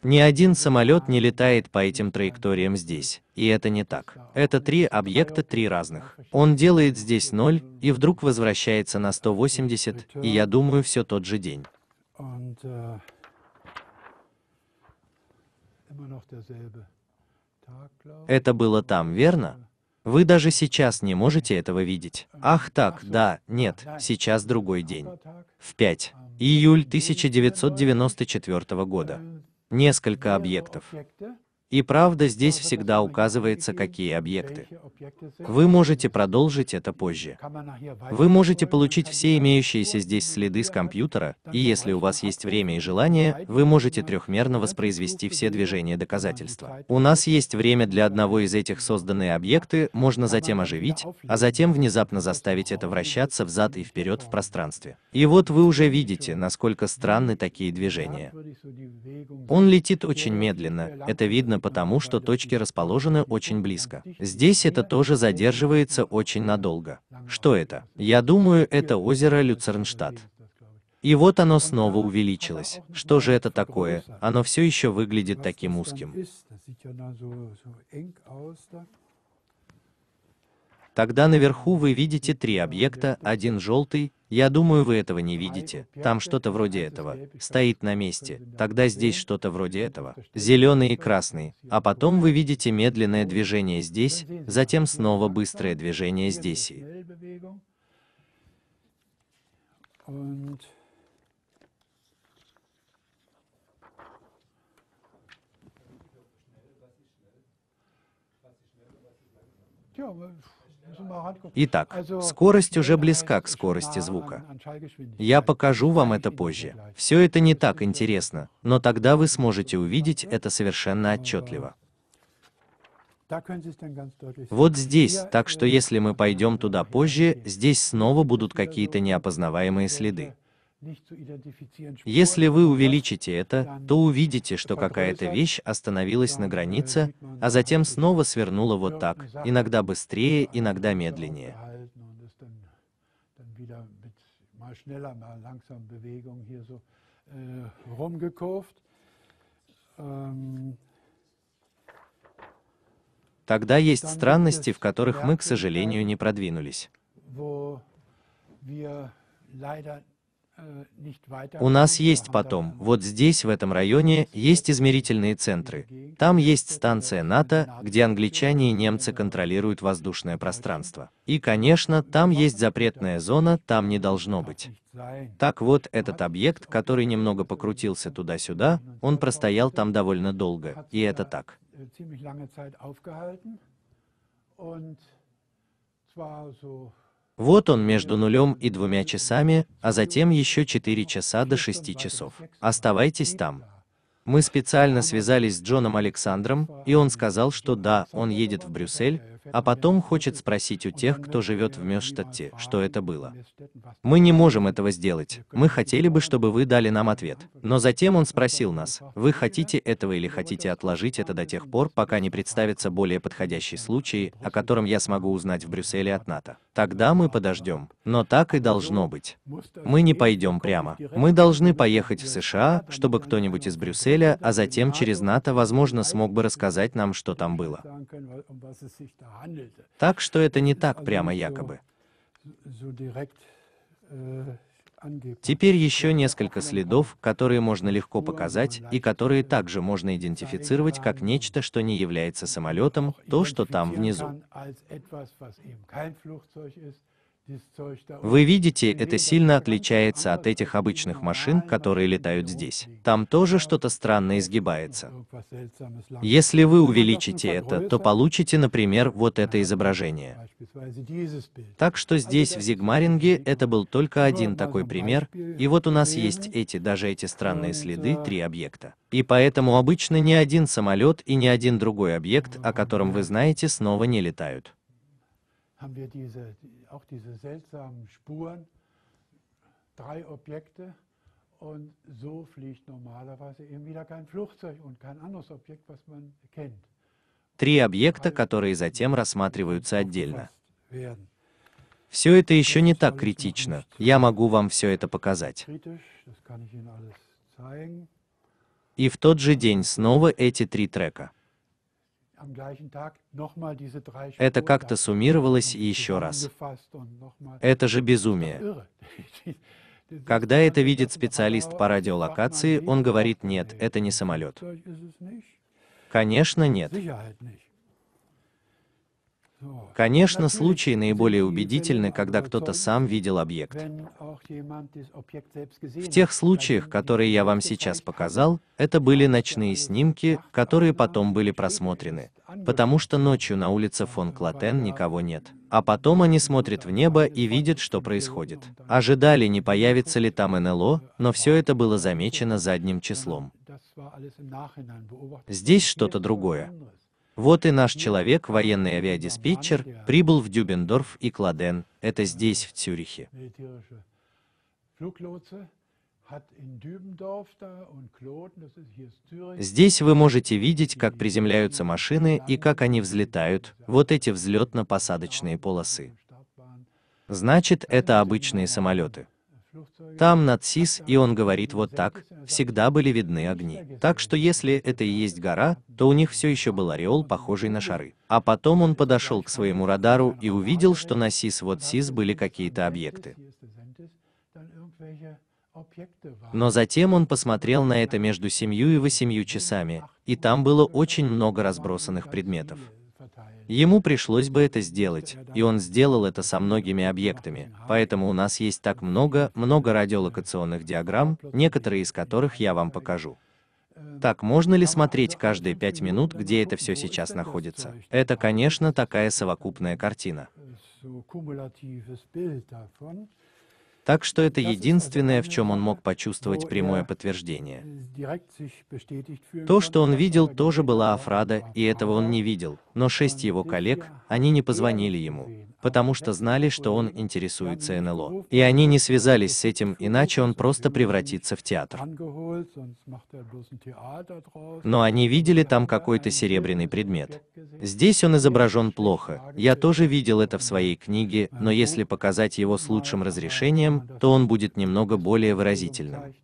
[SPEAKER 1] Ни один самолет не летает по этим траекториям здесь, и это не так. Это три объекта, три разных. Он делает здесь ноль, и вдруг возвращается на 180, и я думаю, все тот же день.
[SPEAKER 2] Äh,
[SPEAKER 1] это было там, верно? Вы даже сейчас не можете этого видеть. Ах так, да, нет, сейчас другой день. В 5. Июль 1994 года. Несколько объектов. И правда здесь всегда указывается, какие объекты. Вы можете продолжить это позже. Вы можете получить все имеющиеся здесь следы с компьютера, и если у вас есть время и желание, вы можете трехмерно воспроизвести все движения доказательства. У нас есть время для одного из этих созданные объекты, можно затем оживить, а затем внезапно заставить это вращаться взад и вперед в пространстве. И вот вы уже видите, насколько странны такие движения. Он летит очень медленно, это видно потому, что точки расположены очень близко. Здесь это тоже задерживается очень надолго. Что это? Я думаю, это озеро Люцернштадт. И вот оно снова увеличилось. Что же это такое? Оно все еще выглядит таким узким. Тогда наверху вы видите три объекта, один желтый, я думаю, вы этого не видите. Там что-то вроде этого. Стоит на месте. Тогда здесь что-то вроде этого. Зеленый и красный. А потом вы видите медленное движение здесь, затем снова быстрое движение здесь.
[SPEAKER 2] Yeah, Итак, скорость уже
[SPEAKER 1] близка к скорости звука. Я покажу вам это позже. Все это не так интересно, но тогда вы сможете увидеть это совершенно отчетливо. Вот здесь, так что äh, если мы пойдем туда позже, здесь снова будут какие-то неопознаваемые следы. Если вы увеличите это, то увидите, что какая-то вещь остановилась на äh, границе, а затем снова свернула вот так, иногда быстрее, иногда медленнее.
[SPEAKER 2] Äh, ähm,
[SPEAKER 1] Тогда есть странности, в которых мы, к сожалению, не продвинулись.
[SPEAKER 2] У нас есть потом,
[SPEAKER 1] вот здесь, в этом районе, есть измерительные центры. Там есть станция НАТО, где англичане и немцы контролируют воздушное пространство. И, конечно, там есть запретная зона, там не должно быть. Так вот, этот объект, который немного покрутился туда-сюда, он простоял там довольно долго, и это так.
[SPEAKER 2] Und zwar so
[SPEAKER 1] вот он между нулем и двумя часами, а затем еще 4 часа до 6 часов. Оставайтесь там. Мы специально связались с Джоном Александром, и он сказал, что да, он едет в Брюссель, а потом хочет спросить у тех, кто живет в Мёштадте, что это было. Мы не можем этого сделать. Мы хотели бы, чтобы вы дали нам ответ. Но затем он спросил нас, вы хотите этого или хотите отложить это до тех пор, пока не представится более подходящий случай, о котором я смогу узнать в Брюсселе от НАТО. Тогда мы подождем. Но так и должно быть. Мы не пойдем прямо. Мы должны поехать в США, чтобы кто-нибудь из Брюсселя, а затем через НАТО, возможно, смог бы рассказать нам, что там было. Так что это не так прямо якобы. Äh, Теперь еще несколько следов, которые можно легко показать и которые также можно идентифицировать как нечто, что не является самолетом, то, что там внизу. Вы видите, это сильно отличается от этих обычных машин, которые летают здесь. Там тоже что-то странно изгибается. Если вы увеличите это, то получите, например, вот это изображение. Так что а здесь, в Зигмаринге, это был только один такой пример, и вот у нас есть эти, даже эти странные следы, три объекта. И поэтому обычно ни один самолет и ни один другой объект, о котором вы знаете, снова не летают
[SPEAKER 2] auch diese seltsamen Spuren, drei Objekte und so fliegt normalerweise eben wieder kein Flugzeug und kein anderes Objekt, was man kennt.
[SPEAKER 1] Три объекта, которые затем рассматриваются отдельно. Все это еще не так критично. Я могу вам все это показать. И в тот же день снова эти три трека. Это как-то суммировалось и еще раз. Это же безумие. Когда это видит специалист по радиолокации, он говорит, нет, это не самолет. Конечно, нет. Конечно, случаи наиболее убедительны, когда кто-то сам видел объект. В тех случаях, которые я вам сейчас показал, это были ночные снимки, которые потом были просмотрены, потому что ночью на улице фон Клатен никого нет. А потом они смотрят в небо и видят, что происходит. Ожидали, не появится ли там НЛО, но все это было замечено задним числом. Здесь что-то другое. Вот и наш человек, военный авиадиспетчер, прибыл в Дюбендорф и Кладен, это здесь, в Цюрихе. Здесь вы можете видеть, как приземляются машины и как они взлетают, вот эти взлетно-посадочные полосы. Значит, это обычные самолеты. Там над Сис и он говорит вот так, всегда были видны огни. Так что если это и есть гора, то у них все еще был ореол, похожий на шары. А потом он подошел к своему радару и увидел, что на сис вот сис были какие-то объекты. Но затем он посмотрел на это между семью и восемью часами, и там было очень много разбросанных предметов. Ему пришлось бы это сделать, и он сделал это со многими объектами, поэтому у нас есть так много, много радиолокационных диаграмм, некоторые из которых я вам покажу. Так можно ли смотреть каждые пять минут, где это все сейчас находится? Это, конечно, такая совокупная картина. Так что это единственное, в чем он мог почувствовать прямое er подтверждение. То, что он видел, er тоже была Афрада, и этого он не видел, но шесть его коллег, они не позвонили ему потому что знали, что он интересуется НЛО. И они не связались с этим, иначе он просто превратится в театр. Но они видели там какой-то серебряный предмет. Здесь он изображен плохо. Я тоже видел это в своей книге, но если показать его с лучшим разрешением, то он будет немного более выразительным.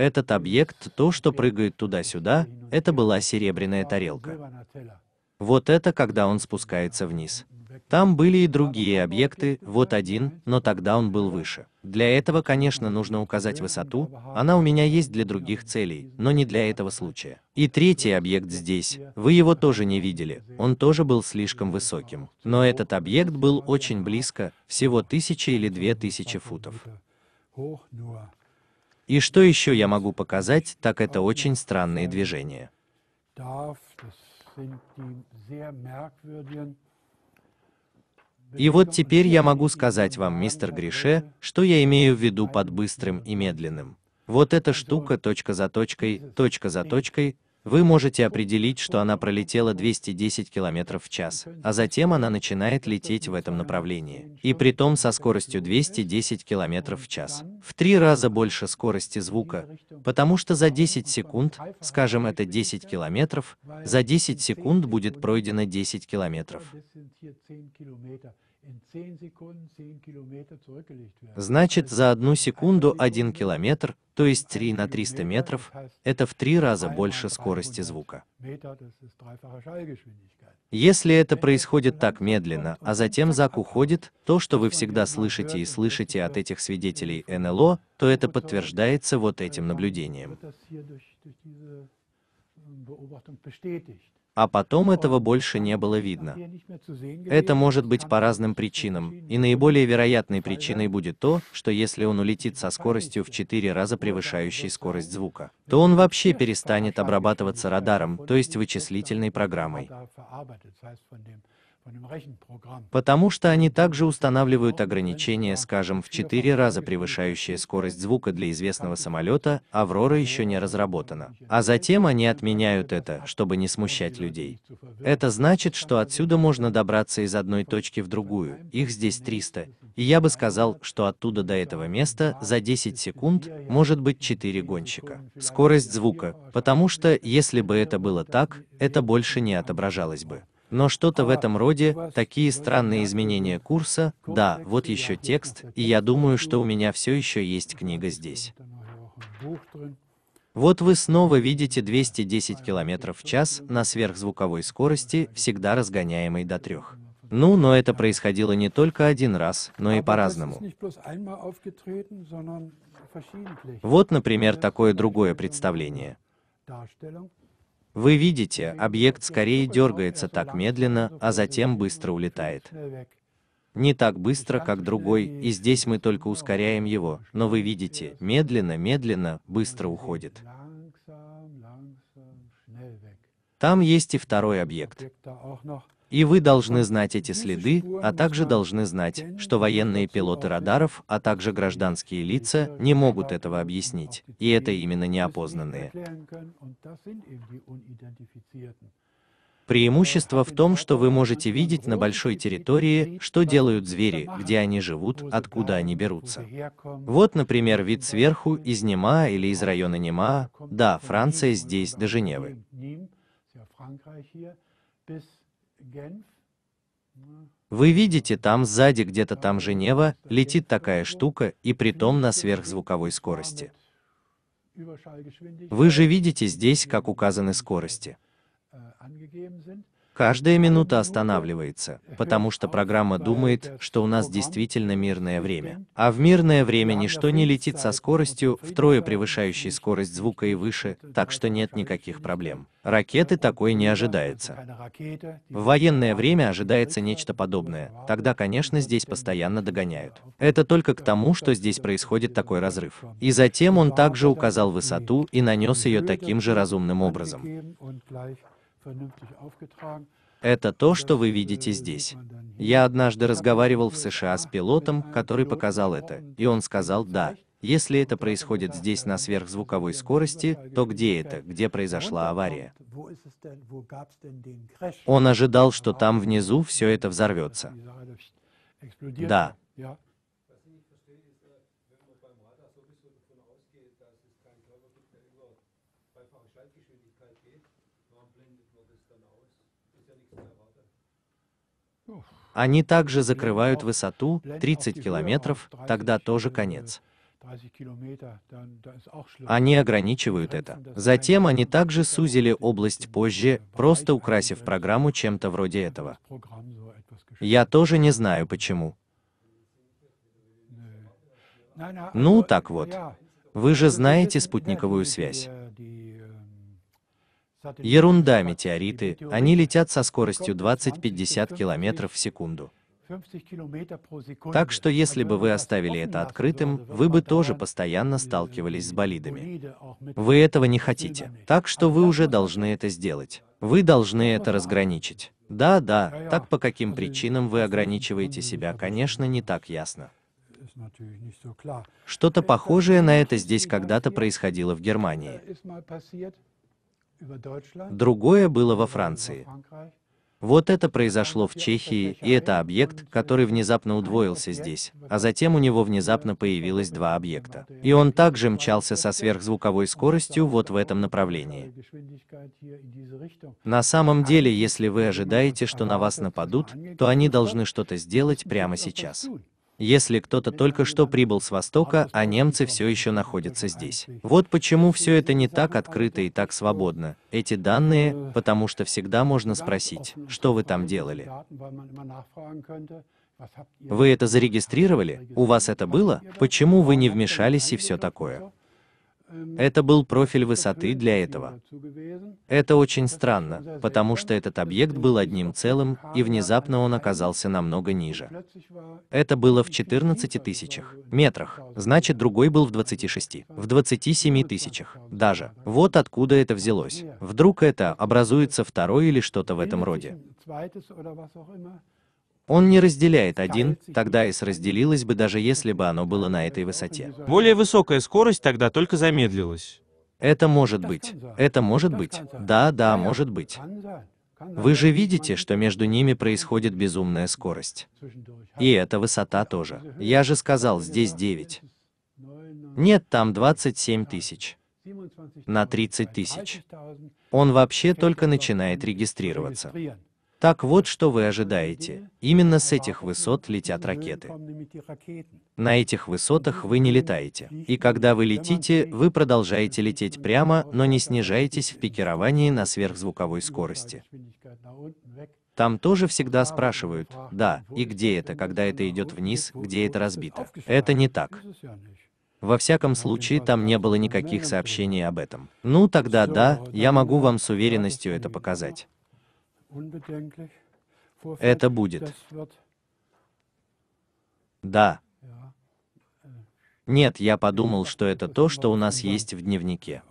[SPEAKER 1] Этот объект, то, что прыгает туда-сюда, это была серебряная тарелка. Вот это, когда он спускается вниз. Там были и другие объекты, вот один, но тогда он был выше. Для этого, конечно, нужно указать высоту, она у меня есть для других целей, но не для этого случая. И третий объект здесь, вы его тоже не видели, он тоже был слишком высоким. Но этот объект был очень близко, всего тысячи или две тысячи футов. И что еще я могу показать, так это очень странные движения. И вот теперь я могу сказать вам, мистер Грише, что я имею в виду под быстрым и медленным. Вот эта штука точка за точкой, точка за точкой, вы можете определить, что она пролетела 210 км в час, а затем она начинает лететь в этом направлении, и при том со скоростью 210 км в час. В три раза больше скорости звука, потому что за 10 секунд, скажем это 10 км, за 10 секунд будет пройдено 10 километров. Значит, за одну секунду один километр, то есть 3 на 300 метров, это в три раза больше скорости звука. Если это происходит так медленно, а затем Зак уходит, то, что вы всегда слышите и слышите от этих свидетелей НЛО, то это подтверждается вот этим наблюдением а потом этого больше не было видно. Это может быть по разным причинам, и наиболее вероятной причиной будет то, что если он улетит со скоростью в 4 раза превышающей скорость звука, то он вообще перестанет обрабатываться радаром, то есть вычислительной программой. Потому что они также устанавливают ограничения, скажем, в 4 раза превышающие скорость звука для известного самолета, «Аврора» еще не разработана. А затем они отменяют это, чтобы не смущать людей. Это значит, что отсюда можно добраться из одной точки в другую, их здесь 300, и я бы сказал, что оттуда до этого места за 10 секунд может быть 4 гонщика. Скорость звука, потому что если бы это было так, это больше не отображалось бы. Но что-то в этом роде, такие странные изменения курса, да, вот еще текст, и я думаю, что у меня все еще есть книга здесь. Вот вы снова видите 210 км в час на сверхзвуковой скорости, всегда разгоняемой до трех. Ну, но это происходило не только один раз, но и а по-разному. Вот, например, такое другое представление. Вы видите, объект скорее дергается так медленно, а затем быстро улетает. Не так быстро, как другой, и здесь мы только ускоряем его, но вы видите, медленно, медленно, быстро уходит. Там есть и второй объект. И вы должны знать эти следы, а также должны знать, что военные пилоты радаров, а также гражданские лица не могут этого объяснить. И это именно неопознанные. Преимущество в том, что вы можете видеть на большой территории, что делают звери, где они живут, откуда они берутся. Вот, например, вид сверху из Нема или из района Нема. Да, Франция здесь до Женевы. Вы видите, там сзади, где-то там Женева, летит такая штука, и притом на сверхзвуковой скорости. Вы же видите здесь, как указаны скорости. Каждая минута останавливается, потому что программа думает, что у нас действительно мирное время. А в мирное время ничто не летит со скоростью, втрое превышающей скорость звука и выше, так что нет никаких проблем. Ракеты такой не ожидается. В военное время ожидается нечто подобное, тогда, конечно, здесь постоянно догоняют. Это только к тому, что здесь происходит такой разрыв. И затем он также указал высоту и нанес ее таким же разумным образом. Это то, что вы видите здесь. Я однажды разговаривал в США с пилотом, который показал это, и он сказал «да». Если это происходит здесь на сверхзвуковой скорости, то где это, где произошла авария?
[SPEAKER 2] Он ожидал, что
[SPEAKER 1] там внизу все это взорвется. Да. Они также закрывают высоту 30 километров, тогда тоже конец. Они ограничивают это. Затем они также сузили область позже, просто украсив программу чем-то вроде этого. Я тоже не знаю почему. Ну, так вот. Вы же знаете спутниковую связь. Ерунда, метеориты, они летят со скоростью 20-50 км в секунду. Так что если бы вы оставили это открытым, вы бы тоже постоянно сталкивались с болидами. Вы этого не хотите. Так что вы уже должны это сделать. Вы должны это разграничить. Да, да, так по каким причинам вы ограничиваете себя, конечно, не так ясно. Что-то похожее на это здесь когда-то происходило в Германии. Другое было во Франции. Вот это произошло в Чехии, и это объект, который внезапно удвоился здесь, а затем у него внезапно появилось два объекта. И он также мчался со сверхзвуковой скоростью вот в этом направлении. На самом деле, если вы ожидаете, что на вас нападут, то они должны что-то сделать прямо сейчас если кто-то только что прибыл с Востока, а немцы все еще находятся здесь. Вот почему все это не так открыто и так свободно. Эти данные, потому что всегда можно спросить, что вы там делали. Вы это зарегистрировали? У вас это было? Почему вы не вмешались и все такое? Это был профиль высоты для этого. Это очень странно, потому что этот объект был одним целым, и внезапно он оказался намного ниже. Это было в 14 тысячах метрах, значит другой был в 26, в 27 тысячах даже. Вот откуда это взялось. Вдруг это образуется второй или что-то в этом роде он не разделяет один, тогда S разделилось бы даже если бы оно было на этой высоте. Более высокая скорость тогда только замедлилась. Это может быть. Это может быть. Да, да, может быть. Вы же видите, что между ними происходит безумная скорость. И эта высота тоже. Я же сказал, здесь 9. Нет, там 27 тысяч. На 30 тысяч. Он вообще только начинает регистрироваться. Так вот, что вы ожидаете. Именно с этих высот летят ракеты. На этих высотах вы не летаете. И когда вы летите, вы продолжаете лететь прямо, но не снижаетесь в пикировании на сверхзвуковой скорости. Там тоже всегда спрашивают, да, и где это, когда это идет вниз, где это разбито. Это не так. Во всяком случае, там не было никаких сообщений об этом. Ну тогда да, я могу вам с уверенностью это показать.
[SPEAKER 2] Это будет.
[SPEAKER 1] Да. Нет, я подумал, что это то, что у нас есть в дневнике.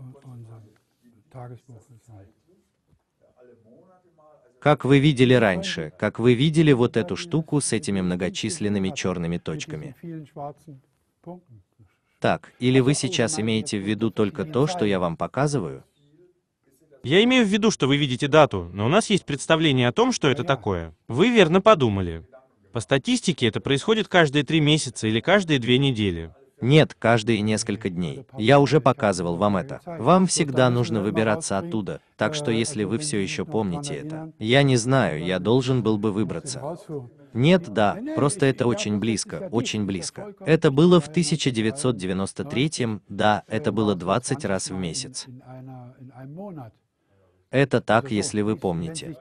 [SPEAKER 1] Как вы видели раньше, как вы видели вот эту штуку с этими многочисленными черными точками. Так, или вы сейчас имеете в виду только то, что я вам показываю? Я имею в виду, что вы видите дату, но у нас есть представление о том, что это такое. Вы верно подумали. По статистике это происходит каждые три месяца или каждые две недели. Нет, каждые несколько дней. Я уже показывал вам это. Вам всегда нужно выбираться оттуда, так что если вы все еще помните это. Я не знаю, я должен был бы выбраться. Нет, да, просто это очень близко, очень близко. Это было в 1993, да, это было 20 раз в месяц. Это так, если вы помните.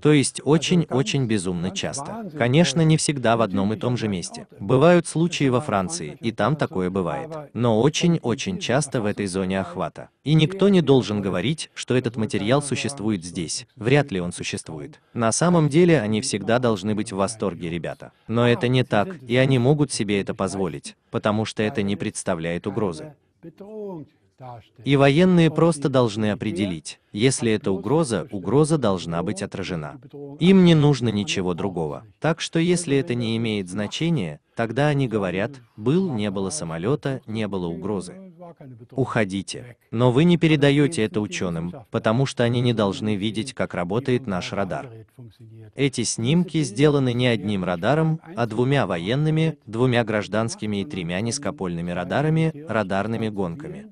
[SPEAKER 1] То есть очень-очень безумно часто. Конечно, не всегда в одном и том же месте. Бывают случаи во Франции, и там такое бывает. Но очень-очень часто в этой зоне охвата. И никто не должен говорить, что этот материал существует здесь. Вряд ли он существует. На самом деле они всегда должны быть в восторге, ребята. Но это не так, и они могут себе это позволить, потому что это не представляет угрозы. И военные просто должны определить, если это угроза, угроза должна быть отражена. Им не нужно ничего другого. Так что если это не имеет значения, тогда они говорят, был, не было самолета, не было угрозы. Ну, Уходите. Но вы не передаете это ученым, потому что они не должны видеть, как работает наш радар. Эти снимки сделаны не одним радаром, а, а двумя военными, двумя гражданскими и тремя низкопольными радарами, радарными гонками.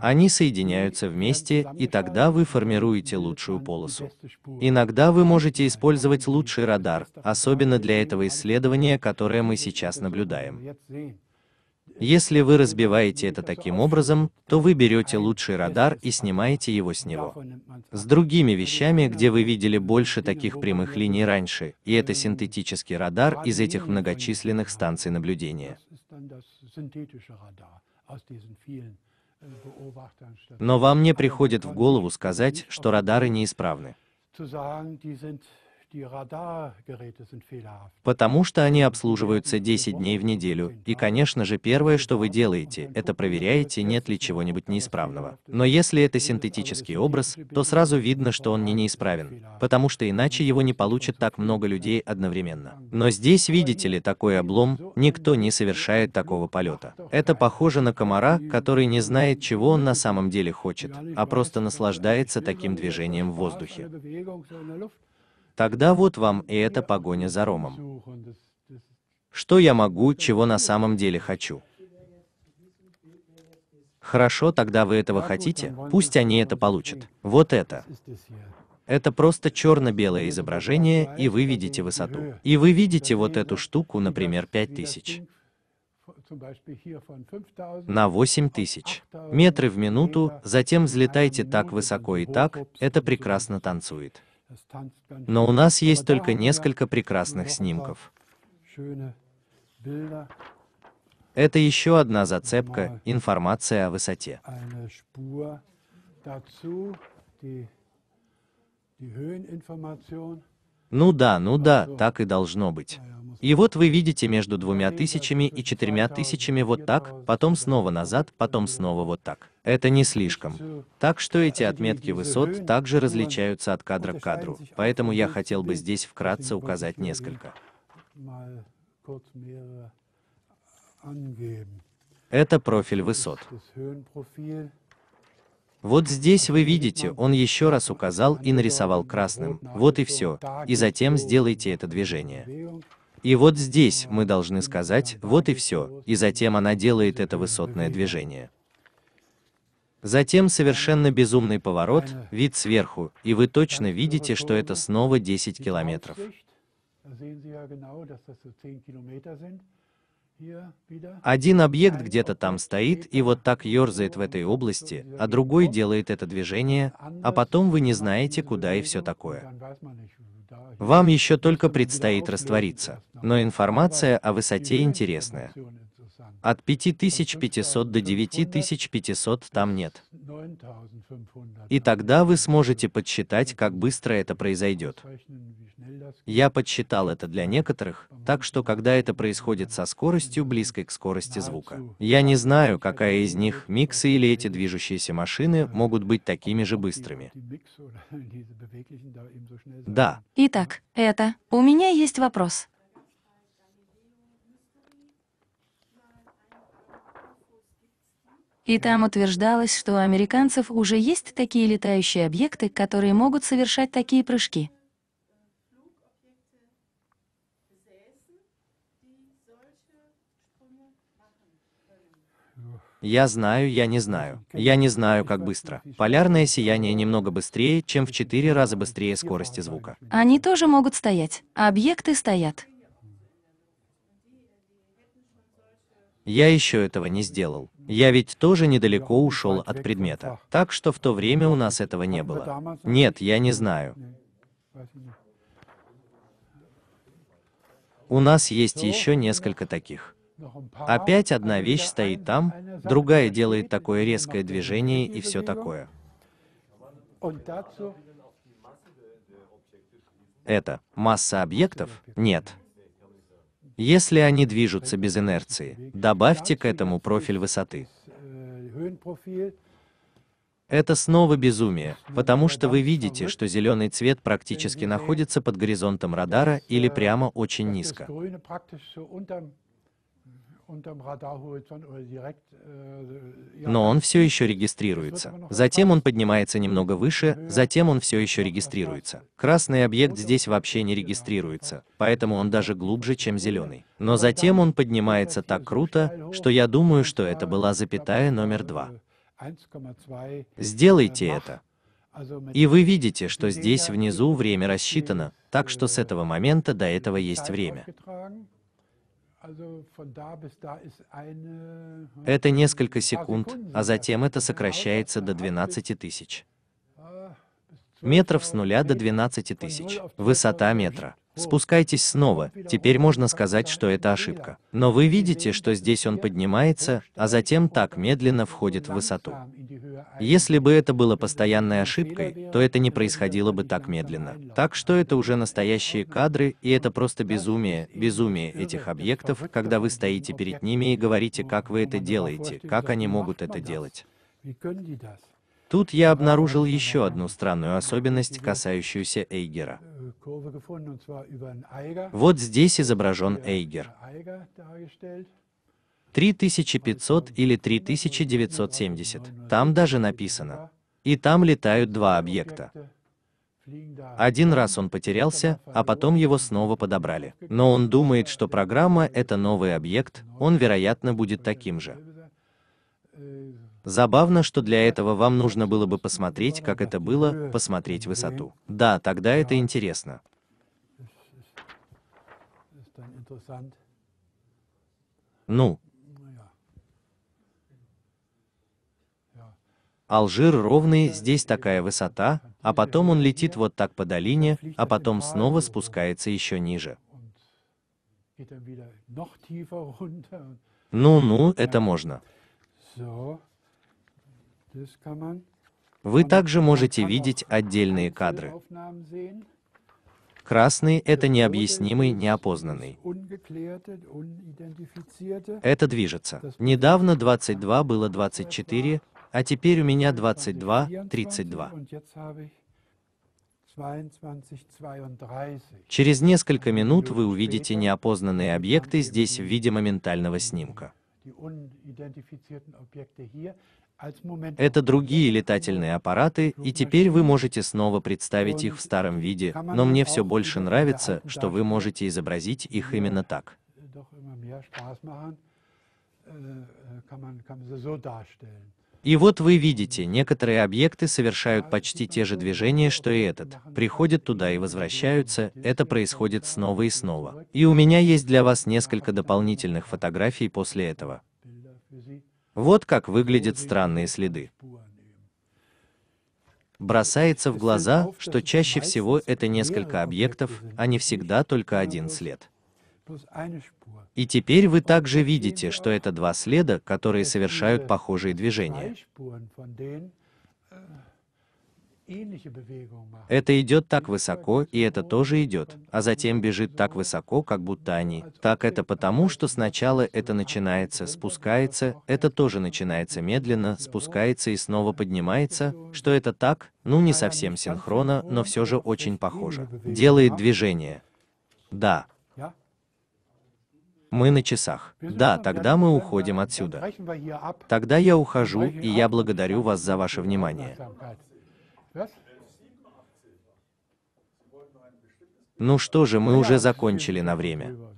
[SPEAKER 1] Они соединяются вместе, и тогда вы формируете лучшую полосу. Иногда вы можете использовать лучший радар, особенно для этого исследования, которое мы сейчас наблюдаем. Если вы разбиваете это таким образом, то вы берете лучший радар и снимаете его с него. С другими вещами, где вы видели больше таких прямых линий раньше, и это синтетический радар из этих многочисленных станций наблюдения
[SPEAKER 2] synthetische Radar aus diesen vielen
[SPEAKER 1] Beobachtern. Но вам не приходит в голову сказать, что радары неисправны.
[SPEAKER 2] Zu sagen, die sind
[SPEAKER 1] Потому что они обслуживаются 10 дней в неделю, и, конечно же, первое, что вы делаете, это проверяете, нет ли чего-нибудь неисправного. Но если это синтетический образ, то сразу видно, что он не неисправен, потому что иначе его не получит так много людей одновременно. Но здесь, видите ли, такой облом, никто не совершает такого полета. Это похоже на комара, который не знает, чего он на самом деле хочет, а просто наслаждается таким движением в воздухе. Тогда вот вам и эта погоня за Ромом. Что я могу, чего на самом деле хочу? Хорошо, тогда вы этого хотите, пусть они это получат. Вот это. Это просто черно-белое изображение, и вы видите высоту. И вы видите вот эту штуку, например, 5000 на 8 тысяч метры в минуту, затем взлетайте так высоко и так, это прекрасно танцует. Но у нас есть только несколько прекрасных снимков. Это еще одна зацепка, информация о высоте. Ну да, ну да, так и должно быть. И вот вы видите между двумя тысячами и четырьмя тысячами вот так, потом снова назад, потом снова вот так. Это не слишком. Так что эти отметки высот также различаются от кадра к кадру, поэтому я хотел бы здесь вкратце указать несколько. Это профиль высот. Вот здесь вы видите, он еще раз указал и нарисовал красным. Вот и все. И затем сделайте это движение. И вот здесь мы должны сказать «вот и все», и затем она делает это высотное движение. Затем совершенно безумный поворот, вид сверху, и вы точно видите, что это снова 10 километров. Один объект где-то там стоит и вот так ерзает в этой области, а другой делает это движение, а потом вы не знаете, куда и все такое. Вам еще только предстоит раствориться, но информация о высоте интересная. От 5500 до 9500 там нет. И тогда вы сможете подсчитать, как быстро это произойдет. Я подсчитал это для некоторых, так что когда это происходит со скоростью, близкой к скорости звука. Я не знаю, какая из них, миксы или эти движущиеся машины, могут быть такими же быстрыми. Да. Итак, это. У меня есть вопрос. И там утверждалось, что у американцев уже есть такие летающие объекты, которые могут совершать такие прыжки. Я знаю, я не знаю. Я не знаю, как быстро. Полярное сияние немного быстрее, чем в четыре раза быстрее скорости звука. Они тоже могут стоять. Объекты стоят. Я еще этого не сделал. Я ведь тоже недалеко ушел от предмета. Так что в то время у нас этого не было. Нет, я не знаю. У нас есть еще несколько таких. Опять одна вещь стоит там, другая делает такое резкое движение и все такое. Это масса объектов? Нет. Если они движутся без инерции, добавьте к этому профиль высоты. Это снова безумие, потому что вы видите, что зеленый цвет практически находится под горизонтом радара или прямо очень низко.
[SPEAKER 2] Äh, Но он
[SPEAKER 1] все еще регистрируется. Затем он поднимается немного выше, затем он все еще регистрируется. Красный объект здесь вообще не регистрируется, поэтому он даже глубже, чем зеленый. Но затем он поднимается er так круто, что я думаю, что это была er запятая номер два. Äh, Сделайте äh, это. И вы видите, что здесь внизу время рассчитано, так что с этого момента до этого есть время. Это äh, несколько секунд, а затем это сокращается до 12 тысяч. А, Метров с нуля до 12 тысяч. Высота метра. Спускайтесь снова, теперь можно сказать, что это ошибка. Но вы видите, что здесь он поднимается, а затем так медленно входит в высоту. Если бы это было постоянной ошибкой, то это не происходило бы так медленно. Так что это уже настоящие кадры, и это просто безумие, безумие этих объектов, когда вы стоите перед ними и говорите, как вы это делаете, как они могут это делать. Тут я обнаружил еще одну странную особенность, касающуюся Эйгера. Вот здесь изображен Эйгер. 3500 или 3970. Там даже написано. И там летают два объекта. Один раз он потерялся, а потом его снова подобрали. Но он думает, что программа — это новый объект, он, вероятно, будет таким же. Забавно, что для этого вам нужно было бы посмотреть, как это было, посмотреть высоту. Да, тогда это интересно. Ну, Алжир ровный, здесь такая высота, а потом он летит вот так по долине, а потом снова спускается еще ниже.
[SPEAKER 2] Ну-ну,
[SPEAKER 1] это можно. Вы также можете видеть отдельные кадры. Красный — это необъяснимый, неопознанный.
[SPEAKER 2] Это движется.
[SPEAKER 1] Недавно 22 было 24, а теперь у меня 22, 32. Через несколько минут вы увидите неопознанные объекты здесь в виде моментального снимка.
[SPEAKER 2] Это другие
[SPEAKER 1] летательные аппараты, и теперь вы можете снова представить их в старом виде, но мне все больше нравится, что вы можете изобразить их именно так.
[SPEAKER 2] Äh, äh, kann man, kann man so darstellen.
[SPEAKER 1] И вот вы видите, некоторые объекты совершают почти те же движения, что и этот, приходят туда и возвращаются, это происходит снова и снова. И у меня есть для вас несколько дополнительных фотографий после этого. Вот как выглядят странные следы. Бросается в глаза, что чаще всего это несколько объектов, а не всегда только один след. И теперь вы также видите, что это два следа, которые совершают похожие движения. Это идет так высоко, и это тоже идет, а затем бежит так высоко, как будто они. Так это потому, что сначала это начинается, спускается, это тоже начинается медленно, спускается и снова поднимается, что это так, ну не совсем синхронно, но все же очень похоже. Делает движение. Да, мы на часах. Да, тогда мы уходим отсюда. Тогда я ухожу, и я благодарю вас за ваше внимание. Ну что же, мы ну, уже закончили на время.